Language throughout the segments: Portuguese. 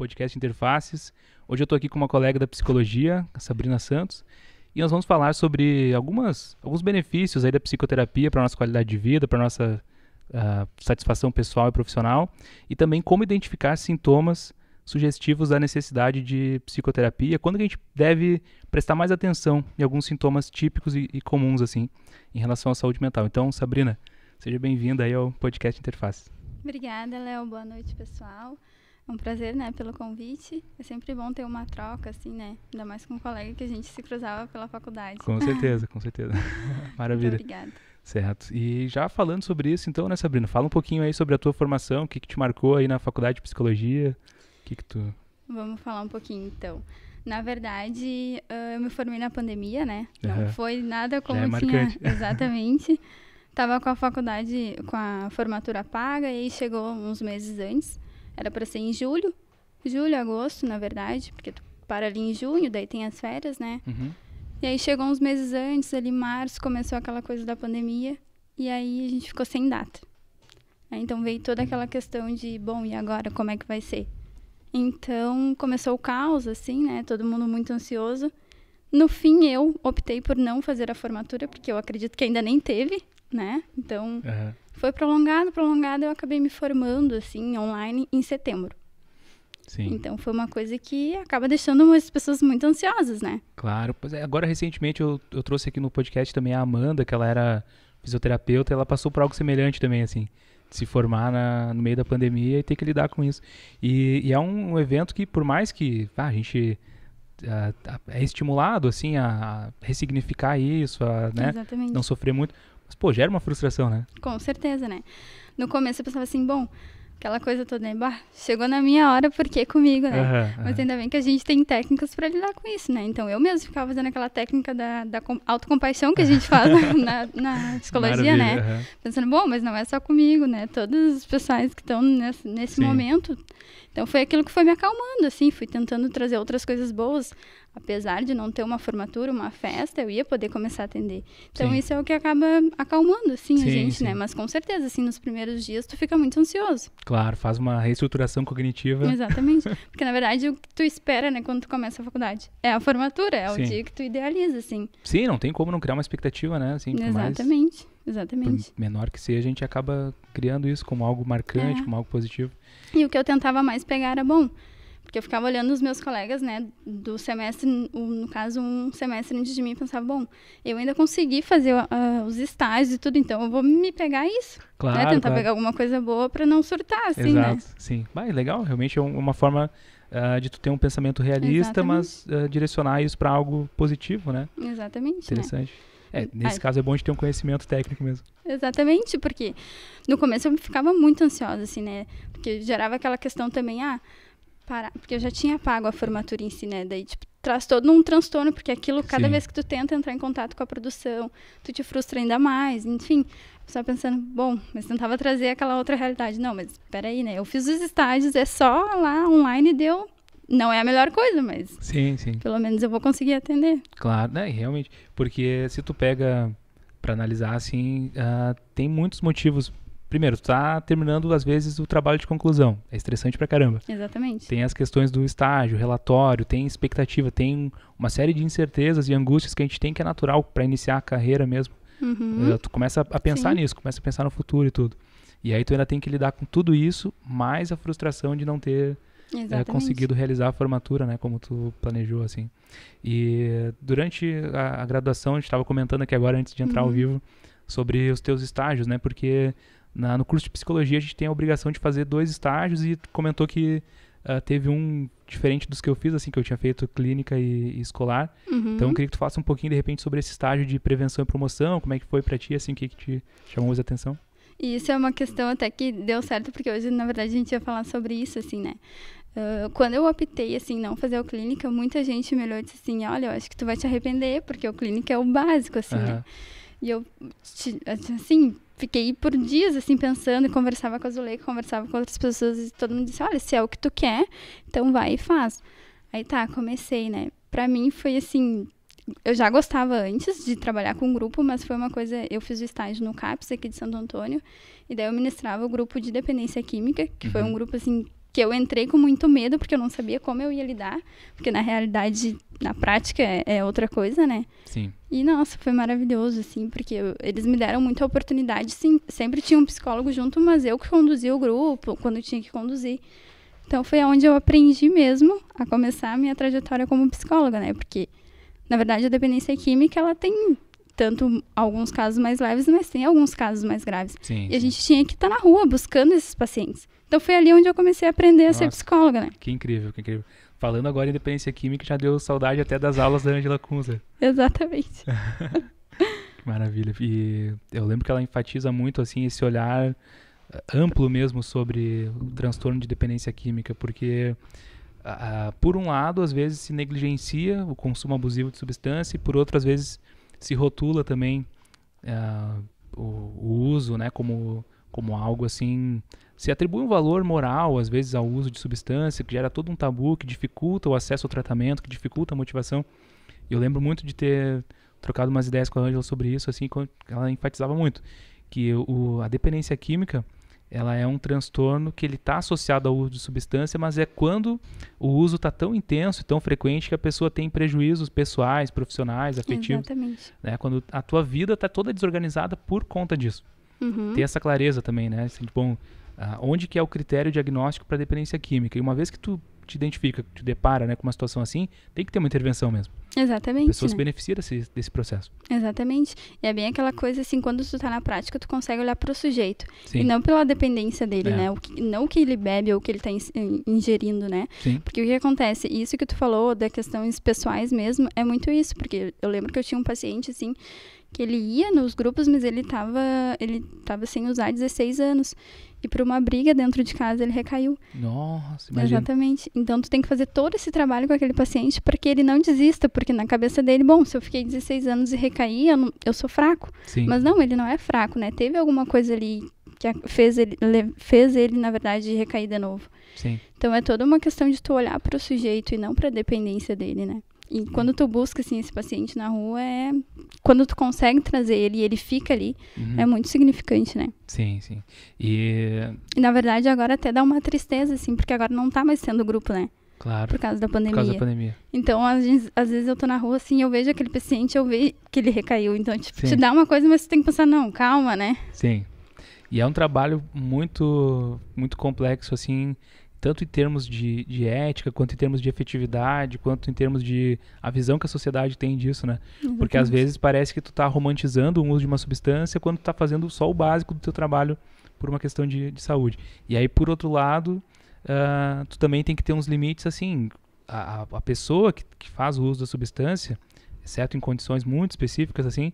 podcast Interfaces. Hoje eu estou aqui com uma colega da psicologia, a Sabrina Santos, e nós vamos falar sobre algumas, alguns benefícios aí da psicoterapia para nossa qualidade de vida, para nossa uh, satisfação pessoal e profissional, e também como identificar sintomas sugestivos da necessidade de psicoterapia, quando a gente deve prestar mais atenção em alguns sintomas típicos e, e comuns assim em relação à saúde mental. Então, Sabrina, seja bem-vinda aí ao podcast Interface. Obrigada, Léo. Boa noite, pessoal. Um prazer, né, pelo convite. É sempre bom ter uma troca, assim, né? Ainda mais com um colega que a gente se cruzava pela faculdade. Com certeza, com certeza. Maravilha. Muito obrigada. Certo. E já falando sobre isso, então, né, Sabrina? Fala um pouquinho aí sobre a tua formação, o que, que te marcou aí na faculdade de psicologia. O que, que tu. Vamos falar um pouquinho, então. Na verdade, eu me formei na pandemia, né? Não uhum. foi nada é como é tinha. Exatamente. Tava com a faculdade, com a formatura paga, e chegou uns meses antes. Era para ser em julho, julho, agosto, na verdade, porque tu para ali em junho, daí tem as férias, né? Uhum. E aí chegou uns meses antes, ali março, começou aquela coisa da pandemia, e aí a gente ficou sem data. então veio toda aquela questão de, bom, e agora como é que vai ser? Então começou o caos, assim, né? Todo mundo muito ansioso. No fim, eu optei por não fazer a formatura, porque eu acredito que ainda nem teve, né? Então, uhum. Foi prolongado, prolongado, eu acabei me formando, assim, online em setembro. Sim. Então foi uma coisa que acaba deixando as pessoas muito ansiosas, né? Claro. Pois é, agora, recentemente, eu, eu trouxe aqui no podcast também a Amanda, que ela era fisioterapeuta, ela passou por algo semelhante também, assim se formar na, no meio da pandemia e ter que lidar com isso. E, e é um, um, evento que, por mais que ah, a gente a, a, é estimulado assim a, a ressignificar isso, a né, não sofrer muito, mas, pô, gera uma frustração, né? Com certeza, né? No começo eu pensava assim, bom, aquela coisa toda, né? Bah, chegou na minha hora, por que comigo, né? Uhum, Mas ainda bem que a gente tem técnicas para lidar com isso, né? Então eu mesmo ficava fazendo aquela técnica da, da autocompaixão que a gente faz na, na, psicologia, Maravilha, né? Uhum. Pensando, bom, mas não é só comigo, né? Todas as pessoas que estão nesse, nesse momento então foi aquilo que foi me acalmando, assim, fui tentando trazer outras coisas boas. Apesar de não ter uma formatura, uma festa, eu ia poder começar a atender. Então sim. isso é o que acaba acalmando, assim, sim, a gente, né? sim. né? Mas com certeza, assim, nos primeiros dias tu fica muito ansioso. Claro, faz uma reestruturação cognitiva. Exatamente. Porque na verdade o que tu espera, né, quando tu começa a faculdade é a formatura, é o dia que tu idealiza, assim. Sim, não tem como não criar uma expectativa, né? Assim, Exatamente. Mais... Exatamente. Por menor que seja, a gente acaba criando isso como algo marcante, é. como algo positivo. E o que eu tentava mais pegar era bom. Porque eu ficava olhando os meus colegas, né, do semestre, no caso, um semestre antes de mim, e pensava, bom, eu ainda consegui fazer uh, os estágios e tudo, então eu vou me pegar isso. Né, claro. Né? Tentar claro. pegar alguma coisa boa para não surtar, assim, né. Exato, né? Sim. Mas é legal, realmente é uma forma uh, de tu ter um pensamento realista, Exatamente. mas uh, direcionar isso para algo positivo, né? Exatamente. Né. Interessante. Né? É, hum, nesse é. caso é bom de ter um conhecimento técnico mesmo. Exatamente, porque no começo eu ficava muito ansiosa, assim, né? Porque gerava aquela questão também, ah, parar. Porque eu já tinha pago a formatura em si, né? Daí, tipo, traz todo um transtorno, porque aquilo, cada Sim. vez que tu tenta entrar em contato com a produção, tu te frustra ainda mais, enfim. Só pensando, bom, mas tentava trazer aquela outra realidade. Não, mas peraí, né? Eu fiz os estágios, é só lá online deu não é a melhor coisa, mas. Sim, sim. Pelo menos eu vou conseguir atender. Claro, né? Realmente. Porque se tu pega para analisar, assim, uh, tem muitos motivos. Primeiro, tu tá terminando, às vezes, o trabalho de conclusão. É estressante pra caramba. Exatamente. Tem as questões do estágio, relatório, tem expectativa, tem uma série de incertezas e angústias que a gente tem que é natural para iniciar a carreira mesmo. Uhum. Ah, tu começa a pensar Sim. nisso, começa a pensar no futuro e tudo. E aí tu ainda tem que lidar com tudo isso, mais a frustração de não ter é, conseguido realizar a formatura, né, como tu planejou, assim. E durante a, a graduação, a gente estava comentando aqui agora, antes de entrar uhum. ao vivo, sobre os teus estágios, né, porque na, no curso de psicologia a gente tem a obrigação de fazer dois estágios e comentou que uh, teve um diferente dos que eu fiz, assim, que eu tinha feito clínica e, e escolar. Uhum. Então, eu queria que tu faça um pouquinho, de repente, sobre esse estágio de prevenção e promoção, como é que foi para ti, assim, o que, que te chamou mais atenção? E isso é uma questão até que deu certo, porque hoje, na verdade, a gente ia falar sobre isso, assim, né? Ah, quando eu optei, assim, não fazer o clínica, muita gente me olhou e disse assim, olha, eu acho que tu vai te arrepender, porque o clínica é o básico, assim, uhum. né? E eu, assim, assim, fiquei por dias, assim, pensando, e conversava com a Zuleika, conversava com outras pessoas, e todo mundo disse, olha, se é o que tu quer, então vai e faz. Aí tá, comecei, né? Pra mim foi, assim, eu já gostava antes de trabalhar com grupo, mas foi uma coisa. Eu fiz o estágio no CAPS aqui de Santo Antônio, e daí eu ministrava o grupo de dependência química, que uhum. foi um uhum. grupo assim que eu entrei com muito medo, porque eu não sabia como eu ia lidar, porque na realidade, na prática, é, é outra coisa, né? Sim. E nossa, foi maravilhoso, assim, porque eu, eles me deram muita oportunidade, sim, sempre tinha um psicólogo junto, mas eu que conduzia o grupo, quando tinha que conduzir. Então foi onde eu aprendi mesmo a começar a minha trajetória como psicóloga, né? Porque, na verdade, a dependência química, ela tem tanto alguns casos mais leves, mas tem alguns casos mais graves. Sim, e a gente tinha que estar tá na rua buscando esses pacientes. Então foi ali onde eu comecei a aprender Nossa, a ser psicóloga, né? Que incrível, que incrível. Falando agora em dependência química, já deu saudade até das aulas da Angela Kunzer. Exatamente. que maravilha. E eu lembro que ela enfatiza muito assim esse olhar eh, amplo mesmo sobre o transtorno de dependência química, porque uh, por um lado, às vezes se negligencia o consumo abusivo de substância e por outro, às vezes se rotula também uh, o, o, uso, né, como como algo assim se atribui um valor moral, às vezes, ao uso de substância, que gera todo um tabu, que dificulta o acesso ao tratamento, que dificulta a motivação. Eu lembro muito de ter trocado umas ideias com a Angela sobre isso, assim, ela enfatizava muito que o, a dependência química ela é um transtorno que ele está associado ao uso de substância, mas é quando o uso está tão intenso e tão frequente que a pessoa tem prejuízos pessoais, profissionais, afetivos. Exatamente. Né? Quando a tua vida está toda desorganizada por conta disso. Uhum. Ter essa clareza também, né? Assim, bom, ah, onde que é o critério diagnóstico para dependência química? E uma vez que tu te identifica, te depara né, com uma situação assim, tem que ter uma intervenção mesmo. Exatamente. A pessoa né? se beneficia desse, desse processo. Exatamente. E é bem aquela coisa assim, quando tu tá na prática, tu consegue olhar para o sujeito. Sim. E não pela dependência dele, é. né? O que, não o que ele bebe ou o que ele tá ingerindo, né? Sim. Porque o que acontece? Isso que tu falou das questões pessoais mesmo, é muito isso. Porque eu lembro que eu tinha um paciente, assim, que ele ia nos grupos, mas ele tava, ele tava sem usar 16 anos e por uma briga dentro de casa ele recaiu. Nossa, imagina. Exatamente. Então tu tem que fazer todo esse trabalho com aquele paciente para que ele não desista, porque na cabeça dele, bom, se eu fiquei 16 anos e recaí, eu, não, eu sou fraco. Sim. Mas não, ele não é fraco, né? Teve alguma coisa ali que fez ele, fez ele na verdade, recair de novo. Sim. Então é toda uma questão de tu olhar para o sujeito e não para a dependência dele, né? E quando tu busca assim esse paciente na rua é quando tu consegue trazer ele e ele fica ali, é uhum. é muito significante, né? Sim, sim. E... e na verdade agora até dá uma tristeza assim, porque agora não tá mais sendo grupo, né? Claro. Por causa da pandemia. Por causa da pandemia. Então, às vezes, às vezes eu tô na rua assim, eu vejo aquele paciente, eu vejo que ele recaiu. Então, tipo, te dá uma coisa, mas você tem que pensar, não, calma, né? Sim. E é um trabalho muito muito complexo assim, tanto em termos de, de ética, quanto em termos de efetividade, quanto em termos de a visão que a sociedade tem disso, né? Exatamente. Porque às vezes parece que tu tá romantizando o uso de uma substância quando tu tá fazendo só o básico do teu trabalho por uma questão de, de saúde. E aí, por outro lado, uh, tu também tem que ter uns limites, assim, a, a pessoa que, que faz o uso da substância, exceto em condições muito específicas, assim,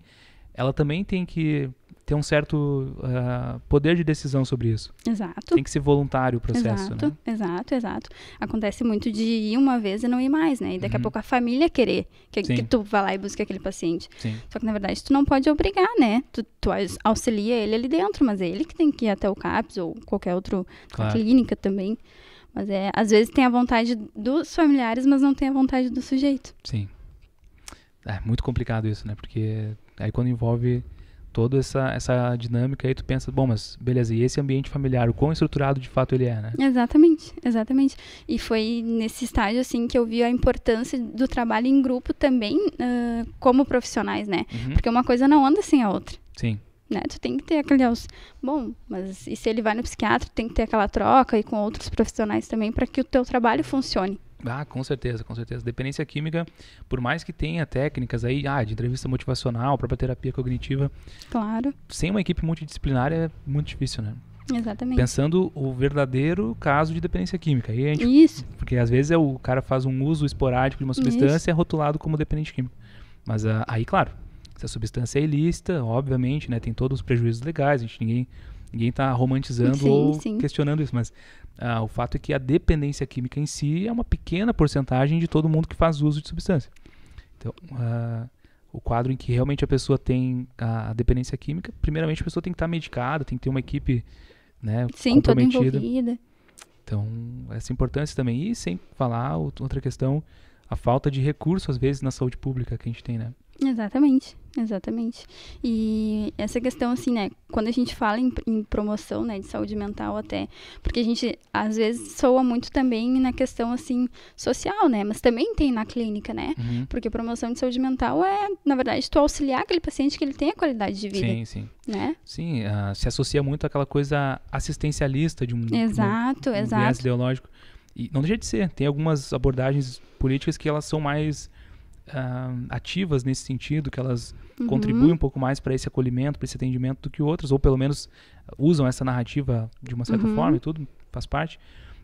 ela também tem que ter um certo uh, poder de decisão sobre isso. Exato. Tem que ser voluntário o processo, exato, né? Exato, exato. Acontece muito de ir uma vez e não ir mais, né? E daqui uhum. a pouco a família querer que, que, tu vá lá e busque aquele paciente. Sim. Só que, na verdade, tu não pode obrigar, né? Tu, tu auxilia ele ali dentro, mas é ele que tem que ir até o CAPS ou qualquer outra claro. clínica também. Mas é, às vezes tem a vontade dos familiares, mas não tem a vontade do sujeito. Sim. É muito complicado isso, né? Porque aí quando envolve toda essa, essa dinâmica aí, tu pensa, bom, mas beleza, e esse ambiente familiar, o quão estruturado de fato ele é, né? Exatamente, exatamente. E foi nesse estágio, assim, que eu vi a importância do trabalho em grupo também, uh, como profissionais, né? Uhum. Porque uma coisa não anda sem a outra. Sim né? Tu tem que ter aquele Bom, mas e se ele vai no psiquiatra, tem que ter aquela troca e com outros profissionais também para que o teu trabalho funcione. Ah, com certeza, com certeza. Dependência química, por mais que tenha técnicas aí, ah, de entrevista motivacional, própria terapia cognitiva. Claro. Sem uma equipe multidisciplinar é muito difícil, né? Exatamente. Pensando o verdadeiro caso de dependência química. a gente, Isso. Porque às vezes é o cara faz um uso esporádico de uma substância e é rotulado como dependente químico. Mas ah, aí, claro, se a substância é ilícita, obviamente, né, tem todos os prejuízos legais, a gente ninguém Ninguém está romantizando sim, ou sim. questionando isso, mas ah, o fato é que a dependência química em si é uma pequena porcentagem de todo mundo que faz uso de substância. Então, ah, o quadro em que realmente a pessoa tem a dependência química, primeiramente a pessoa tem que estar tá medicada, tem que ter uma equipe né, Sim, comprometida. Toda envolvida. Então, essa importância também. E sem falar outra questão, a falta de recurso, às vezes, na saúde pública que a gente tem, né? Exatamente, exatamente. E essa questão, assim, né, quando a gente fala em, em, promoção, né, de saúde mental até, porque a gente, às vezes, soa muito também na questão, assim, social, né, mas também tem na clínica, né, uhum. porque promoção de saúde mental é, na verdade, tu auxiliar aquele paciente que ele tem a qualidade de vida. Sim, sim. Né? Sim, uh, se associa muito àquela coisa assistencialista de um, exato, um, um exato. ideológico. E não deixa de ser, tem algumas abordagens políticas que elas são mais uh, ativas nesse sentido, que elas uhum. contribuem um pouco mais para esse acolhimento, para esse atendimento do que outras, ou pelo menos usam essa narrativa de uma certa uhum. forma e tudo, faz parte.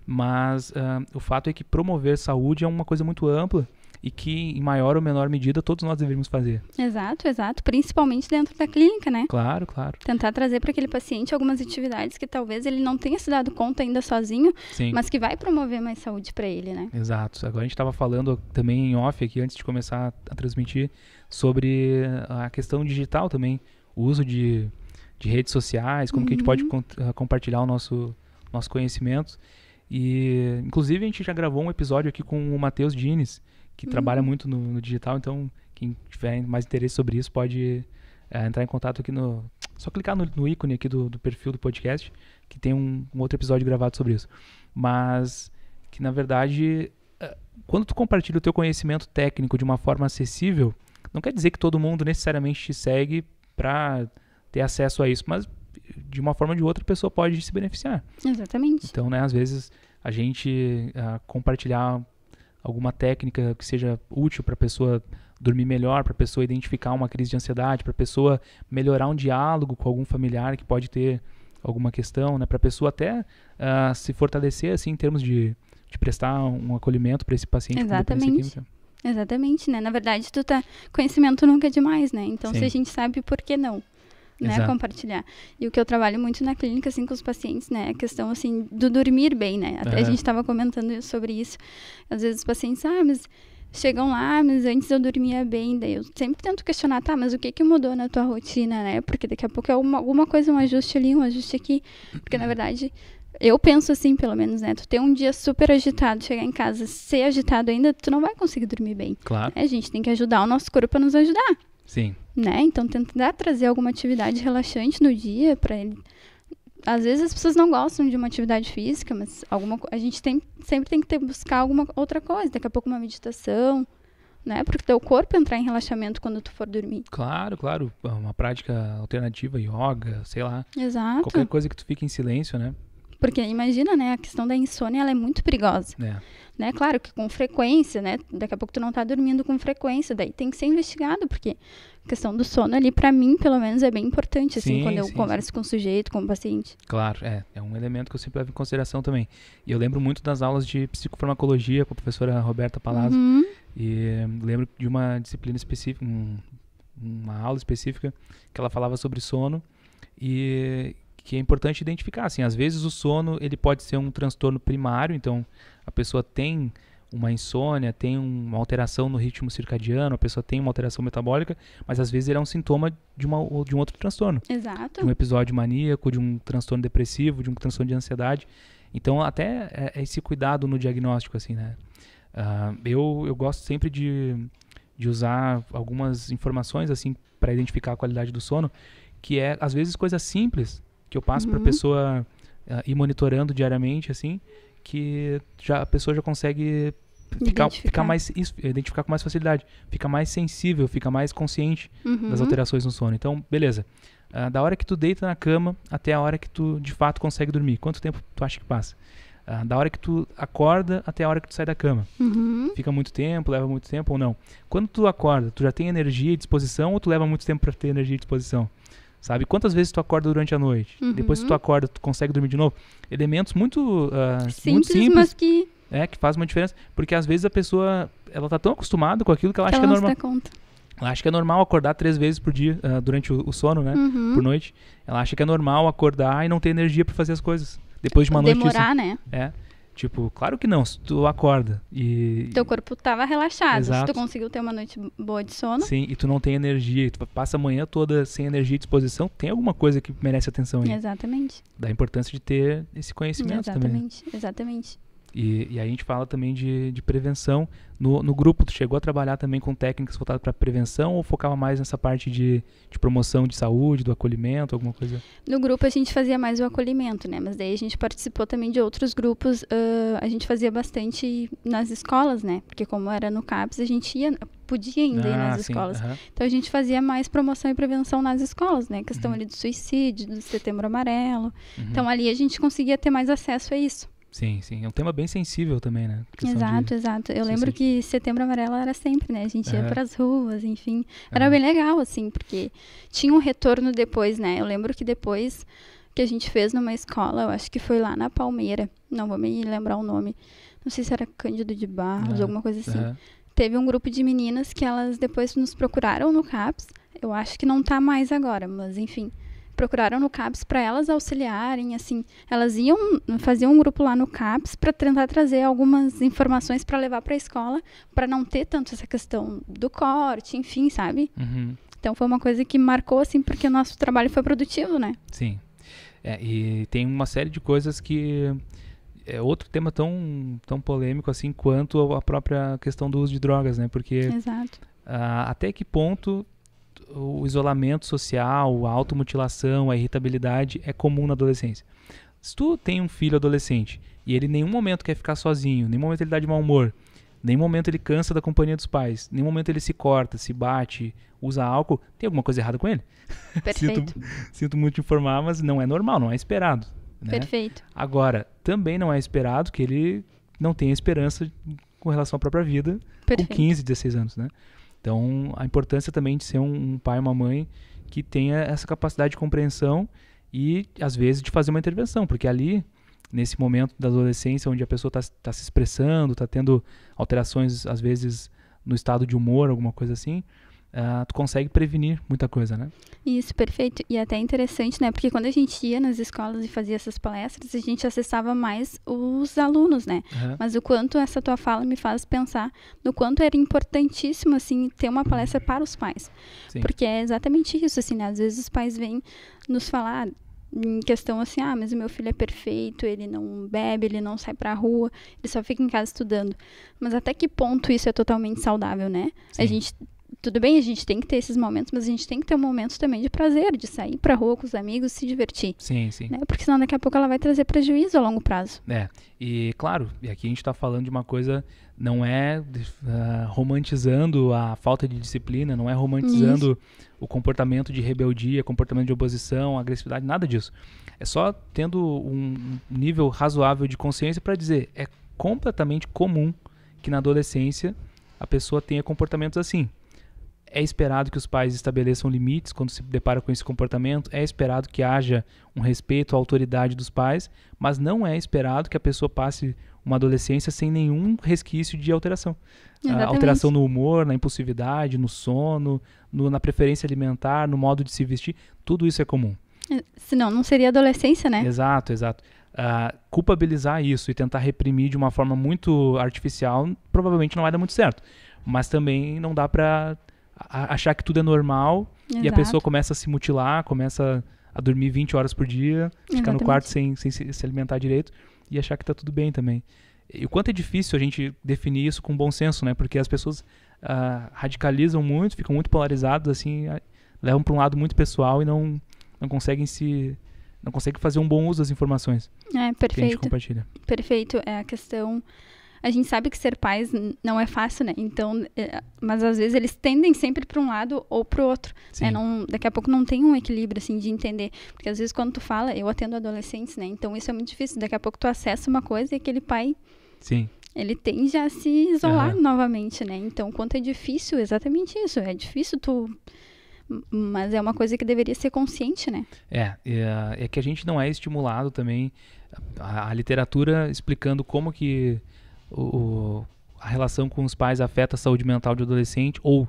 Mas uh, o fato é que promover saúde é uma coisa muito ampla e que, em maior ou menor medida, todos nós deveríamos fazer. Exato, exato. Principalmente dentro da clínica, né? Claro, claro. Tentar trazer para aquele paciente algumas atividades que talvez ele não tenha se dado conta ainda sozinho, Sim. mas que vai promover mais saúde para ele, né? Exato. Agora a gente estava falando também em off aqui, antes de começar a transmitir, sobre a questão digital também, o uso de, de redes sociais, como uhum. que a gente pode uhum. ah, compartilhar o nosso, nosso conhecimento. E, inclusive, a gente já gravou um episódio aqui com o Matheus Dines, que trabalha uhum. muito no, no, digital, então quem tiver mais interesse sobre isso pode é, entrar em contato aqui no. Só clicar no, no ícone aqui do, do, perfil do podcast, que tem um, um outro episódio gravado sobre isso. Mas que na verdade, eh, quando tu compartilha o teu conhecimento técnico de uma forma acessível, não quer dizer que todo mundo necessariamente te segue para ter acesso a isso, mas de uma forma ou de outra a pessoa pode se beneficiar. Exatamente. Então, né, às vezes a gente uh, compartilhar alguma técnica que seja útil para a pessoa dormir melhor, para a pessoa identificar uma crise de ansiedade, para a pessoa melhorar um diálogo com algum familiar que pode ter alguma questão, né? para a pessoa até uh, se fortalecer assim em termos de, de prestar um acolhimento para esse paciente Exatamente. com Exatamente, né? Na verdade, tu tá conhecimento nunca é demais, né? Então, Sim. se a gente sabe, por que não? né, Exato. compartilhar. E o que eu trabalho muito na clínica, assim, com os pacientes, né, é a questão, assim, do dormir bem, né? Até uhum. a gente estava comentando sobre isso. Às vezes os pacientes, ah, mas chegam lá, mas antes eu dormia bem, daí eu sempre tento questionar, tá, mas o que que mudou na tua rotina, né? Porque daqui a pouco é uma, alguma coisa, um ajuste ali, um ajuste aqui, porque na uhum. verdade eu penso assim, pelo menos, né? Tu ter um dia super agitado, chegar em casa, ser agitado ainda, tu não vai conseguir dormir bem. Claro. Né? A gente tem que ajudar o nosso corpo a nos ajudar. Sim né? Então tentar trazer alguma atividade relaxante no dia para ele. Às vezes as pessoas não gostam de uma atividade física, mas alguma a gente tem, sempre tem que ter, buscar alguma outra coisa, daqui a pouco uma meditação, né? Porque teu corpo entrar em relaxamento quando tu for dormir. Claro, claro, uma prática alternativa, yoga, sei lá. Exato. Qualquer coisa que tu fique em silêncio, né? Porque imagina, né, a questão da insônia, ela é muito perigosa. É. Né? Claro que com frequência, né? Daqui a pouco tu não está dormindo com frequência, daí tem que ser investigado, porque a questão do sono ali, para mim, pelo menos, é bem importante, assim, sim, quando eu sim, converso sim. com o sujeito, com o paciente. Claro, é. É um elemento que eu sempre levo em consideração também. E eu lembro muito das aulas de psicofarmacologia com a professora Roberta Palazzo. Uhum. E eh, lembro de uma disciplina específica, um, uma aula específica, que ela falava sobre sono. E que é importante identificar. Assim, às vezes o sono ele pode ser um transtorno primário, então a pessoa tem uma insônia, tem uma alteração no ritmo circadiano, a pessoa tem uma alteração metabólica, mas às vezes ele é um sintoma de, uma, de um outro transtorno. Exato. De um episódio maníaco, de um transtorno depressivo, de um transtorno de ansiedade. Então, até é, é esse cuidado no diagnóstico, assim, né? Uh, eu, eu gosto sempre de, de usar algumas informações, assim, para identificar a qualidade do sono, que é, às vezes, coisa simples, que eu passo uhum. para a pessoa uh, ir monitorando diariamente, assim, que já, a pessoa já consegue ficar, ficar mais identificar com mais facilidade, fica mais sensível, fica mais consciente uhum. das alterações no sono. Então, beleza. Uh, da hora que tu deita na cama até a hora que tu de fato consegue dormir, quanto tempo tu acha que passa? Uh, da hora que tu acorda até a hora que tu sai da cama. Uhum. Fica muito tempo, leva muito tempo ou não? Quando tu acorda, tu já tem energia e disposição ou tu leva muito tempo para ter energia e disposição? Sabe? Quantas vezes tu acorda durante a noite? Uhum. Depois que tu acorda, tu consegue dormir de novo? Elementos muito, uh, ah, simples, muito simples, mas que... É, que faz uma diferença. Porque às vezes a pessoa, ela tá tão acostumada com aquilo que ela que acha ela que é normal. conta. Ela acha que é normal acordar três vezes por dia, uh, durante o, o, sono, né? Uhum. Por noite. Ela acha que é normal acordar e não ter energia para fazer as coisas. Depois de uma Demorar, noite. Demorar, né? É. Tipo, claro que não, se tu acorda e... Teu corpo tava relaxado, Exato. se tu conseguiu ter uma noite boa de sono. Sim, e tu não tem energia, e tu passa a manhã toda sem energia e disposição, tem alguma coisa que merece atenção aí. Exatamente. Da importância de ter esse conhecimento exatamente, também. Né? Exatamente, exatamente. E, e a gente fala também de, de prevenção. No, no grupo, tu chegou a trabalhar também com técnicas voltadas para prevenção ou focava mais nessa parte de, de promoção de saúde, do acolhimento, alguma coisa? No grupo a gente fazia mais o acolhimento, né? Mas daí a gente participou também de outros grupos. Uh, a gente fazia bastante nas escolas, né? Porque como era no CAPS, a gente ia podia ainda ah, ir nas ah, sim, escolas. Uhum. Então a gente fazia mais promoção e prevenção nas escolas, né? Questão uhum. ali do suicídio, do setembro amarelo. Uhum. Então ali a gente conseguia ter mais acesso a isso. Sim, sim. É um tema bem sensível também, né? Exato, de... exato. Eu sim, lembro sim. que Setembro Amarelo era sempre, né? A gente ia é. para as ruas, enfim. Era é. bem legal, assim, porque tinha um retorno depois, né? Eu lembro que depois que a gente fez numa escola, eu acho que foi lá na Palmeira, não vou me lembrar o nome, não sei se era Cândido de Barros, é. alguma coisa assim. Teve um grupo de meninas que elas depois nos procuraram no CAPS, eu acho que não está mais agora, mas enfim procuraram no CAPS para elas auxiliarem, assim, elas iam faziam um grupo lá no CAPS para tentar trazer algumas informações para levar para a escola, para não ter tanto essa questão do corte, enfim, sabe? Uhum. Então foi uma coisa que marcou assim porque o nosso trabalho foi produtivo, né? Sim. É, e tem uma série de coisas que é outro tema tão, tão polêmico assim quanto a própria questão do uso de drogas, né? Porque Exato. Uh, até que ponto o isolamento social, a automutilação, a irritabilidade é comum na adolescência. Se tu tem um filho adolescente e ele em nenhum momento quer ficar sozinho, em nenhum momento ele dá tá de mau humor, em nenhum momento ele cansa da companhia dos pais, em nenhum momento ele se corta, se bate, usa álcool, tem alguma coisa errada com ele? Perfeito. sinto, sinto muito te informar, mas não é normal, não é esperado. Né? Perfeito. Agora, também não é esperado que ele não tenha esperança com relação à própria vida Perfeito. com 15, 16 anos, né? Então, a importância também de ser um, pai e uma mãe que tenha essa capacidade de compreensão e, às vezes, de fazer uma intervenção, porque ali, nesse momento da adolescência, onde a pessoa está tá se expressando, está tendo alterações, às vezes, no estado de humor, alguma coisa assim, Uh, tu consegue prevenir muita coisa, né? Isso, perfeito. E é até interessante, né? Porque quando a gente ia nas escolas e fazia essas palestras, a gente acessava mais os alunos, né? Uhum. Mas o quanto essa tua fala me faz pensar no quanto era importantíssimo, assim, ter uma palestra para os pais. Sim. Porque é exatamente isso, assim, né? Às vezes os pais vêm nos falar em questão assim, ah, mas o meu filho é perfeito, ele não bebe, ele não sai pra rua, ele só fica em casa estudando. Mas até que ponto isso é totalmente saudável, né? Sim. A gente tudo bem, a gente tem que ter esses momentos, mas a gente tem que ter um momento também de prazer, de sair pra rua com os amigos, se divertir. Sim, sim. Né? Porque senão daqui a pouco ela vai trazer prejuízo a longo prazo. É, e claro, e aqui a gente tá falando de uma coisa, não é uh, romantizando a falta de disciplina, não é romantizando Isso. o comportamento de rebeldia, comportamento de oposição, agressividade, nada disso. É só tendo um nível razoável de consciência para dizer, é completamente comum que na adolescência a pessoa tenha comportamentos assim. É esperado que os pais estabeleçam limites quando se deparam com esse comportamento, é esperado que haja um respeito à autoridade dos pais, mas não é esperado que a pessoa passe uma adolescência sem nenhum resquício de alteração. Ah, Exatamente. alteração no humor, na impulsividade, no sono, no, na preferência alimentar, no modo de se vestir, tudo isso é comum. É, senão, não seria adolescência, né? Exato, exato. Uh, culpabilizar isso e tentar reprimir de uma forma muito artificial provavelmente não vai dar muito certo. Mas também não dá para a, achar que tudo é normal Exato. e a pessoa começa a se mutilar, começa a dormir 20 horas por dia, ficar Exatamente. no quarto sem, sem se, se, alimentar direito e achar que está tudo bem também. E o quanto é difícil a gente definir isso com bom senso, né? Porque as pessoas uh, radicalizam muito, ficam muito polarizadas, assim, uh, levam para um lado muito pessoal e não, não conseguem se não conseguem fazer um bom uso das informações. É, perfeito. Que a gente compartilha. Perfeito. É a questão a gente sabe que ser pais não é fácil, né? Então, é, mas às vezes eles tendem sempre para um lado ou para o outro. Né? Não, daqui a pouco não tem um equilíbrio, assim, de entender. Porque às vezes quando tu fala, eu atendo adolescentes, né? Então isso é muito difícil. Daqui a pouco tu acessa uma coisa e aquele pai. Sim ele tende a se isolar uhum. novamente, né? Então, quanto é difícil, exatamente isso. É difícil tu. Mas é uma coisa que deveria ser consciente, né? É, é, é que a gente não é estimulado também. A, a literatura explicando como que o, a relação com os pais afeta a saúde mental de adolescente ou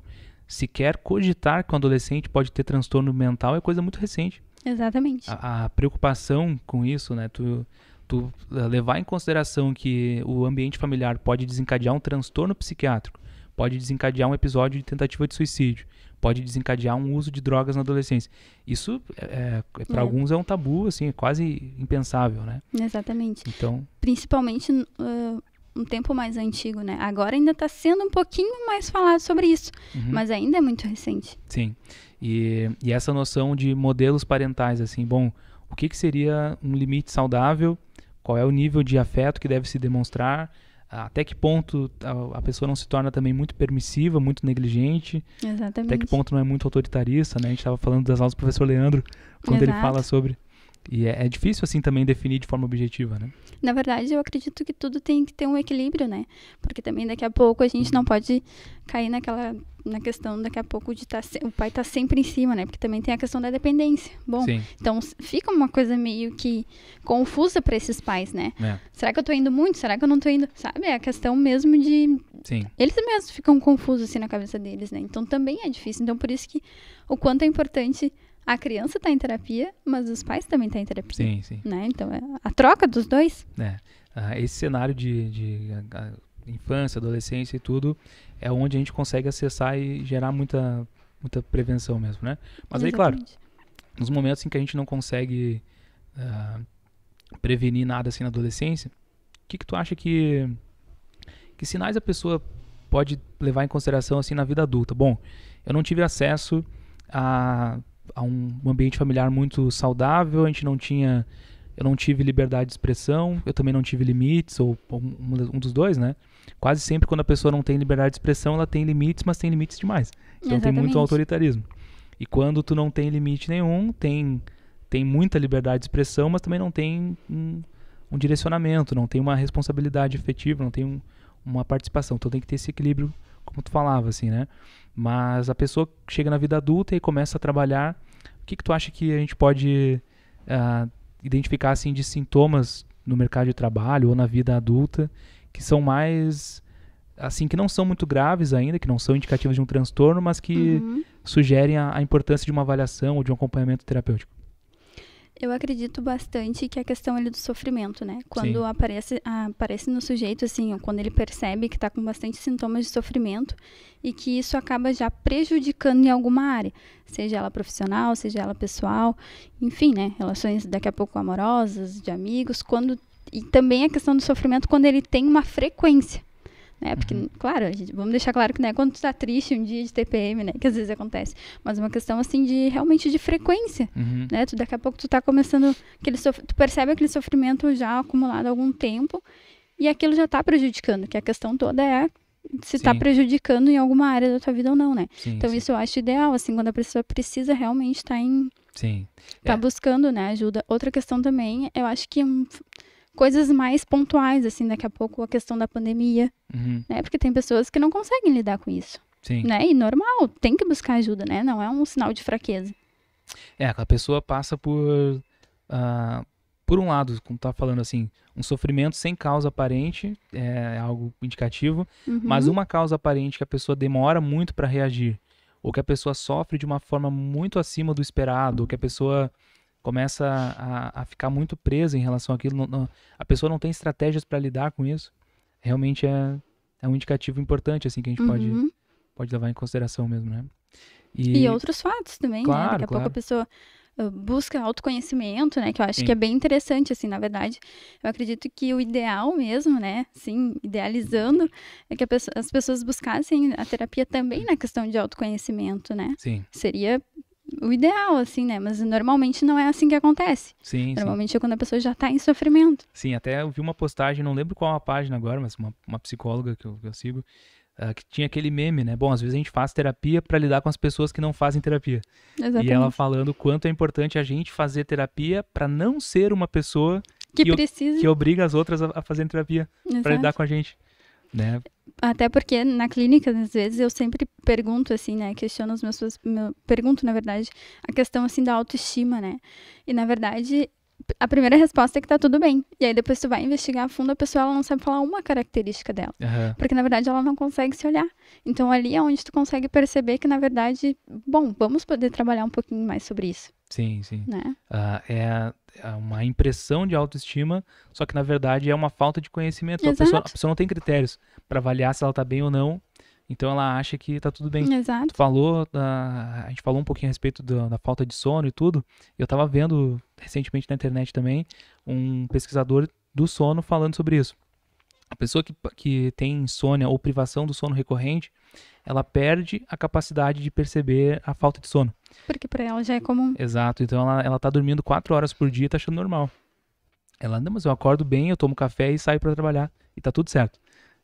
sequer cogitar que um adolescente pode ter transtorno mental é coisa muito recente. Exatamente. A, a preocupação com isso, né? Tu, tu eh, levar em consideração que o ambiente familiar pode desencadear um transtorno psiquiátrico, pode desencadear um episódio de tentativa de suicídio, pode desencadear um uso de drogas na adolescência. Isso, é, eh, é, eh, para é. alguns, é um tabu, assim, é quase impensável, né? Exatamente. Então, Principalmente uh, um tempo mais antigo, né? Agora ainda está sendo um pouquinho mais falado sobre isso, uhum. mas ainda é muito recente. Sim. E, e, essa noção de modelos parentais, assim, bom, o que, que seria um limite saudável? Qual é o nível de afeto que deve se demonstrar? até que ponto a, pessoa não se torna também muito permissiva, muito negligente. Exatamente. Até que ponto não é muito autoritarista, né? A gente estava falando das aulas do professor Leandro, quando Exato. ele fala sobre e é, é, difícil, assim, também definir de forma objetiva, né? Na verdade, eu acredito que tudo tem que ter um equilíbrio, né? Porque também daqui a pouco a gente não pode cair naquela na questão daqui a pouco de tá o pai tá sempre em cima, né? Porque também tem a questão da dependência. Bom, Sim. então fica uma coisa meio que confusa para esses pais, né? É. Será que eu tô indo muito? Será que eu não tô indo? Sabe? É a questão mesmo de Sim. Eles mesmos ficam confusos assim na cabeça deles, né? Então também é difícil. Então por isso que o quanto é importante a criança está em terapia, mas os pais também estão tá em terapia. Sim, sim. Né? Então, é a troca dos dois. É. Ah, esse cenário de, de infância, adolescência e tudo é onde a gente consegue acessar e gerar muita, muita prevenção mesmo, né? Mas Exatamente. aí, claro, nos momentos em que a gente não consegue uh, prevenir nada assim na adolescência, o que, que tu acha que, que sinais a pessoa pode levar em consideração assim na vida adulta? Bom, eu não tive acesso a a um ambiente familiar muito saudável, a gente não tinha. Eu não tive liberdade de expressão, eu também não tive limites, ou um, um dos dois, né? Quase sempre quando a pessoa não tem liberdade de expressão, ela tem limites, mas tem limites demais. Então Exatamente. tem muito autoritarismo. E quando tu não tem limite nenhum, tem, tem muita liberdade de expressão, mas também não tem um, um direcionamento, não tem uma responsabilidade efetiva, não tem um, uma participação. Então tem que ter esse equilíbrio como tu falava, assim, né? Mas a pessoa chega na vida adulta e começa a trabalhar. O que, que tu acha que a gente pode uh, identificar, assim, de sintomas no mercado de trabalho ou na vida adulta que são mais assim que não são muito graves ainda, que não são indicativos de um transtorno, mas que uhum. sugerem a, a, importância de uma avaliação ou de um acompanhamento terapêutico. Eu acredito bastante que é a questão ali do sofrimento, né? Quando aparece, aparece no sujeito, assim, quando ele percebe que está com bastante sintomas de sofrimento e que isso acaba já prejudicando em alguma área, seja ela profissional, seja ela pessoal, enfim, né? Relações daqui a pouco amorosas, de amigos, quando. E também a questão do sofrimento quando ele tem uma frequência né? Porque, uhum. claro, gente, vamos deixar claro que não é quando tu tá triste um dia de TPM, né? Que às vezes acontece. Mas é uma questão, assim, de realmente de frequência, uhum. né? Tu, daqui a pouco tu tá começando... Aquele sof... Tu percebe aquele sofrimento já acumulado há algum tempo e aquilo já tá prejudicando, que a questão toda é se está prejudicando em alguma área da tua vida ou não, né? Sim, então sim. isso eu acho ideal, assim, quando a pessoa precisa realmente estar tá em... Sim. Tá é. buscando, né, ajuda. Outra questão também, eu acho que coisas mais pontuais, assim, daqui a pouco a questão da pandemia, uhum. né? Porque tem pessoas que não conseguem lidar com isso. Sim. Né? E normal, tem que buscar ajuda, né? Não é um sinal de fraqueza. É, a pessoa passa por. Uh, por um lado, como tá falando assim, um sofrimento sem causa aparente é, é algo indicativo, uhum. mas uma causa aparente que a pessoa demora muito para reagir, ou que a pessoa sofre de uma forma muito acima do esperado, ou que a pessoa começa a, a ficar muito presa em relação àquilo. Não, não, a pessoa não tem estratégias para lidar com isso. Realmente é, é um indicativo importante, assim, que a gente uhum. pode, pode levar em consideração mesmo, né? E, e outros fatos também, claro, né? Daqui a claro. pouco a pessoa uh, busca autoconhecimento, né? Que eu acho Sim. que é bem interessante, assim, na verdade. Eu acredito que o ideal mesmo, né? Sim. idealizando, é que pessoa, as pessoas buscassem a terapia também na questão de autoconhecimento, né? Sim. Seria o ideal, assim, né? Mas normalmente não é assim que acontece. Sim. Normalmente sim. é quando a pessoa já está em sofrimento. Sim, até eu vi uma postagem, não lembro qual a página agora, mas uma, uma psicóloga que eu, que eu sigo, uh, que tinha aquele meme, né? Bom, às vezes a gente faz terapia para lidar com as pessoas que não fazem terapia. Exatamente. E ela falando o quanto é importante a gente fazer terapia para não ser uma pessoa que, que, precisa... que obriga as outras a, a fazer terapia para lidar com a gente né? Até porque na clínica, às vezes, eu sempre pergunto, assim, né? Questiono as pessoas pergunto, na verdade, a questão, assim, da autoestima, né? E, na verdade, a primeira resposta é que tá tudo bem. E aí depois tu vai investigar a fundo, a pessoa ela não sabe falar uma característica dela. Uhum. Porque na verdade ela não consegue se olhar. Então ali é onde tu consegue perceber que na verdade, bom, vamos poder trabalhar um pouquinho mais sobre isso. Sim, sim. Né? Uh, é, é, uma impressão de autoestima, só que na verdade é uma falta de conhecimento. A pessoa, a pessoa, não tem critérios para avaliar se ela tá bem ou não então ela acha que tá tudo bem. Exato. Tu falou, a, a gente falou um pouquinho a respeito da, da, falta de sono e tudo. Eu tava vendo recentemente na internet também um pesquisador do sono falando sobre isso. A pessoa que, que tem insônia ou privação do sono recorrente, ela perde a capacidade de perceber a falta de sono. Porque para ela já é comum. Exato. Então ela, ela tá dormindo quatro horas por dia e tá achando normal. Ela, não, mas eu acordo bem, eu tomo café e saio para trabalhar. E tá tudo certo.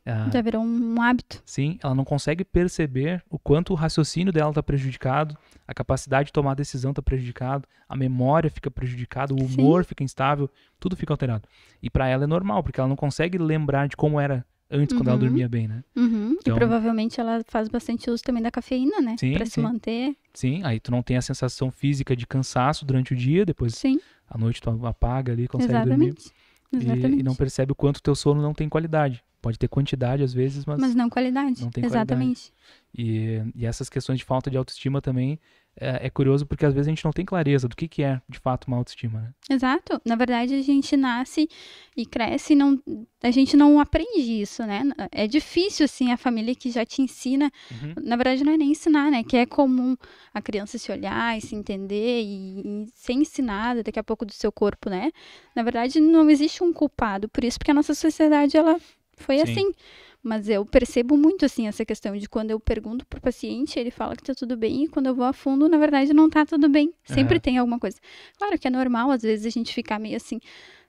Uh, Já virou um hábito. Sim, ela não consegue perceber o quanto o raciocínio dela está prejudicado, a capacidade de tomar decisão está prejudicada, a memória fica prejudicada, o humor sim. fica instável, tudo fica alterado. E para ela é normal, porque ela não consegue lembrar de como era antes, uhum. quando ela uhum. dormia bem, né? Uhum. Então, e provavelmente ela faz bastante uso também da cafeína, né? Sim, Para se manter. Sim, aí tu não tem a sensação física de cansaço durante o dia, depois sim. à noite tu apaga ali, consegue Exatamente. dormir. Exatamente. E, e não percebe o quanto teu sono não tem qualidade. Pode ter quantidade às vezes, mas. Mas não qualidade. Não tem Exatamente. Qualidade. E, e essas questões de falta de autoestima também é, é, curioso porque às vezes a gente não tem clareza do que, que é de fato uma autoestima, né? Exato. Na verdade, a gente nasce e cresce e não, a gente não aprende isso, né? É difícil, assim, a família que já te ensina. Uhum. Na verdade, não é nem ensinar, né? Que é comum a criança se olhar e se entender e, e ser ensinada daqui a pouco do seu corpo, né? Na verdade, não existe um culpado por isso, porque a nossa sociedade, ela foi Sim. assim. Mas eu percebo muito, assim, essa questão de quando eu pergunto pro paciente, ele fala que tá tudo bem, e quando eu vou a fundo, na verdade, não tá tudo bem. Sempre uhum. tem alguma coisa. Claro que é normal, às vezes, a gente ficar meio assim,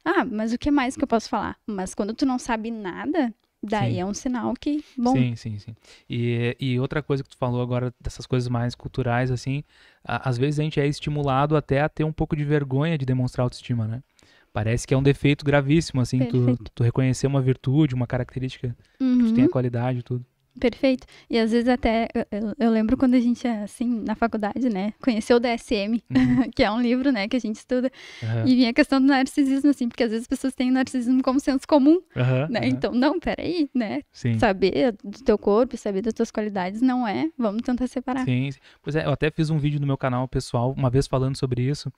ah, mas o que mais que eu posso falar? Mas quando tu não sabe nada, Daí sim. é um sinal que, bom... Sim, sim, sim. E, e outra coisa que tu falou agora, dessas coisas mais culturais, assim, a, às vezes a gente é estimulado até a ter um pouco de vergonha de demonstrar autoestima, né? Parece que é um defeito gravíssimo, assim, tu, tu, reconhecer uma virtude, uma característica uhum. que tu tem uhum. a qualidade tudo. Perfeito. E às vezes até eu, eu, lembro quando a gente é, assim na faculdade, né, conheceu o DSM, uhum. que é um livro, né, que a gente estuda, uhum. e vinha a questão do narcisismo assim, porque às vezes as pessoas têm narcisismo como senso comum, uhum. né? Então, não, peraí, né? Sim. Saber do teu corpo, saber das tuas qualidades não é, vamos tentar separar. Sim. Pois é, eu até fiz um vídeo no meu canal pessoal uma vez falando sobre isso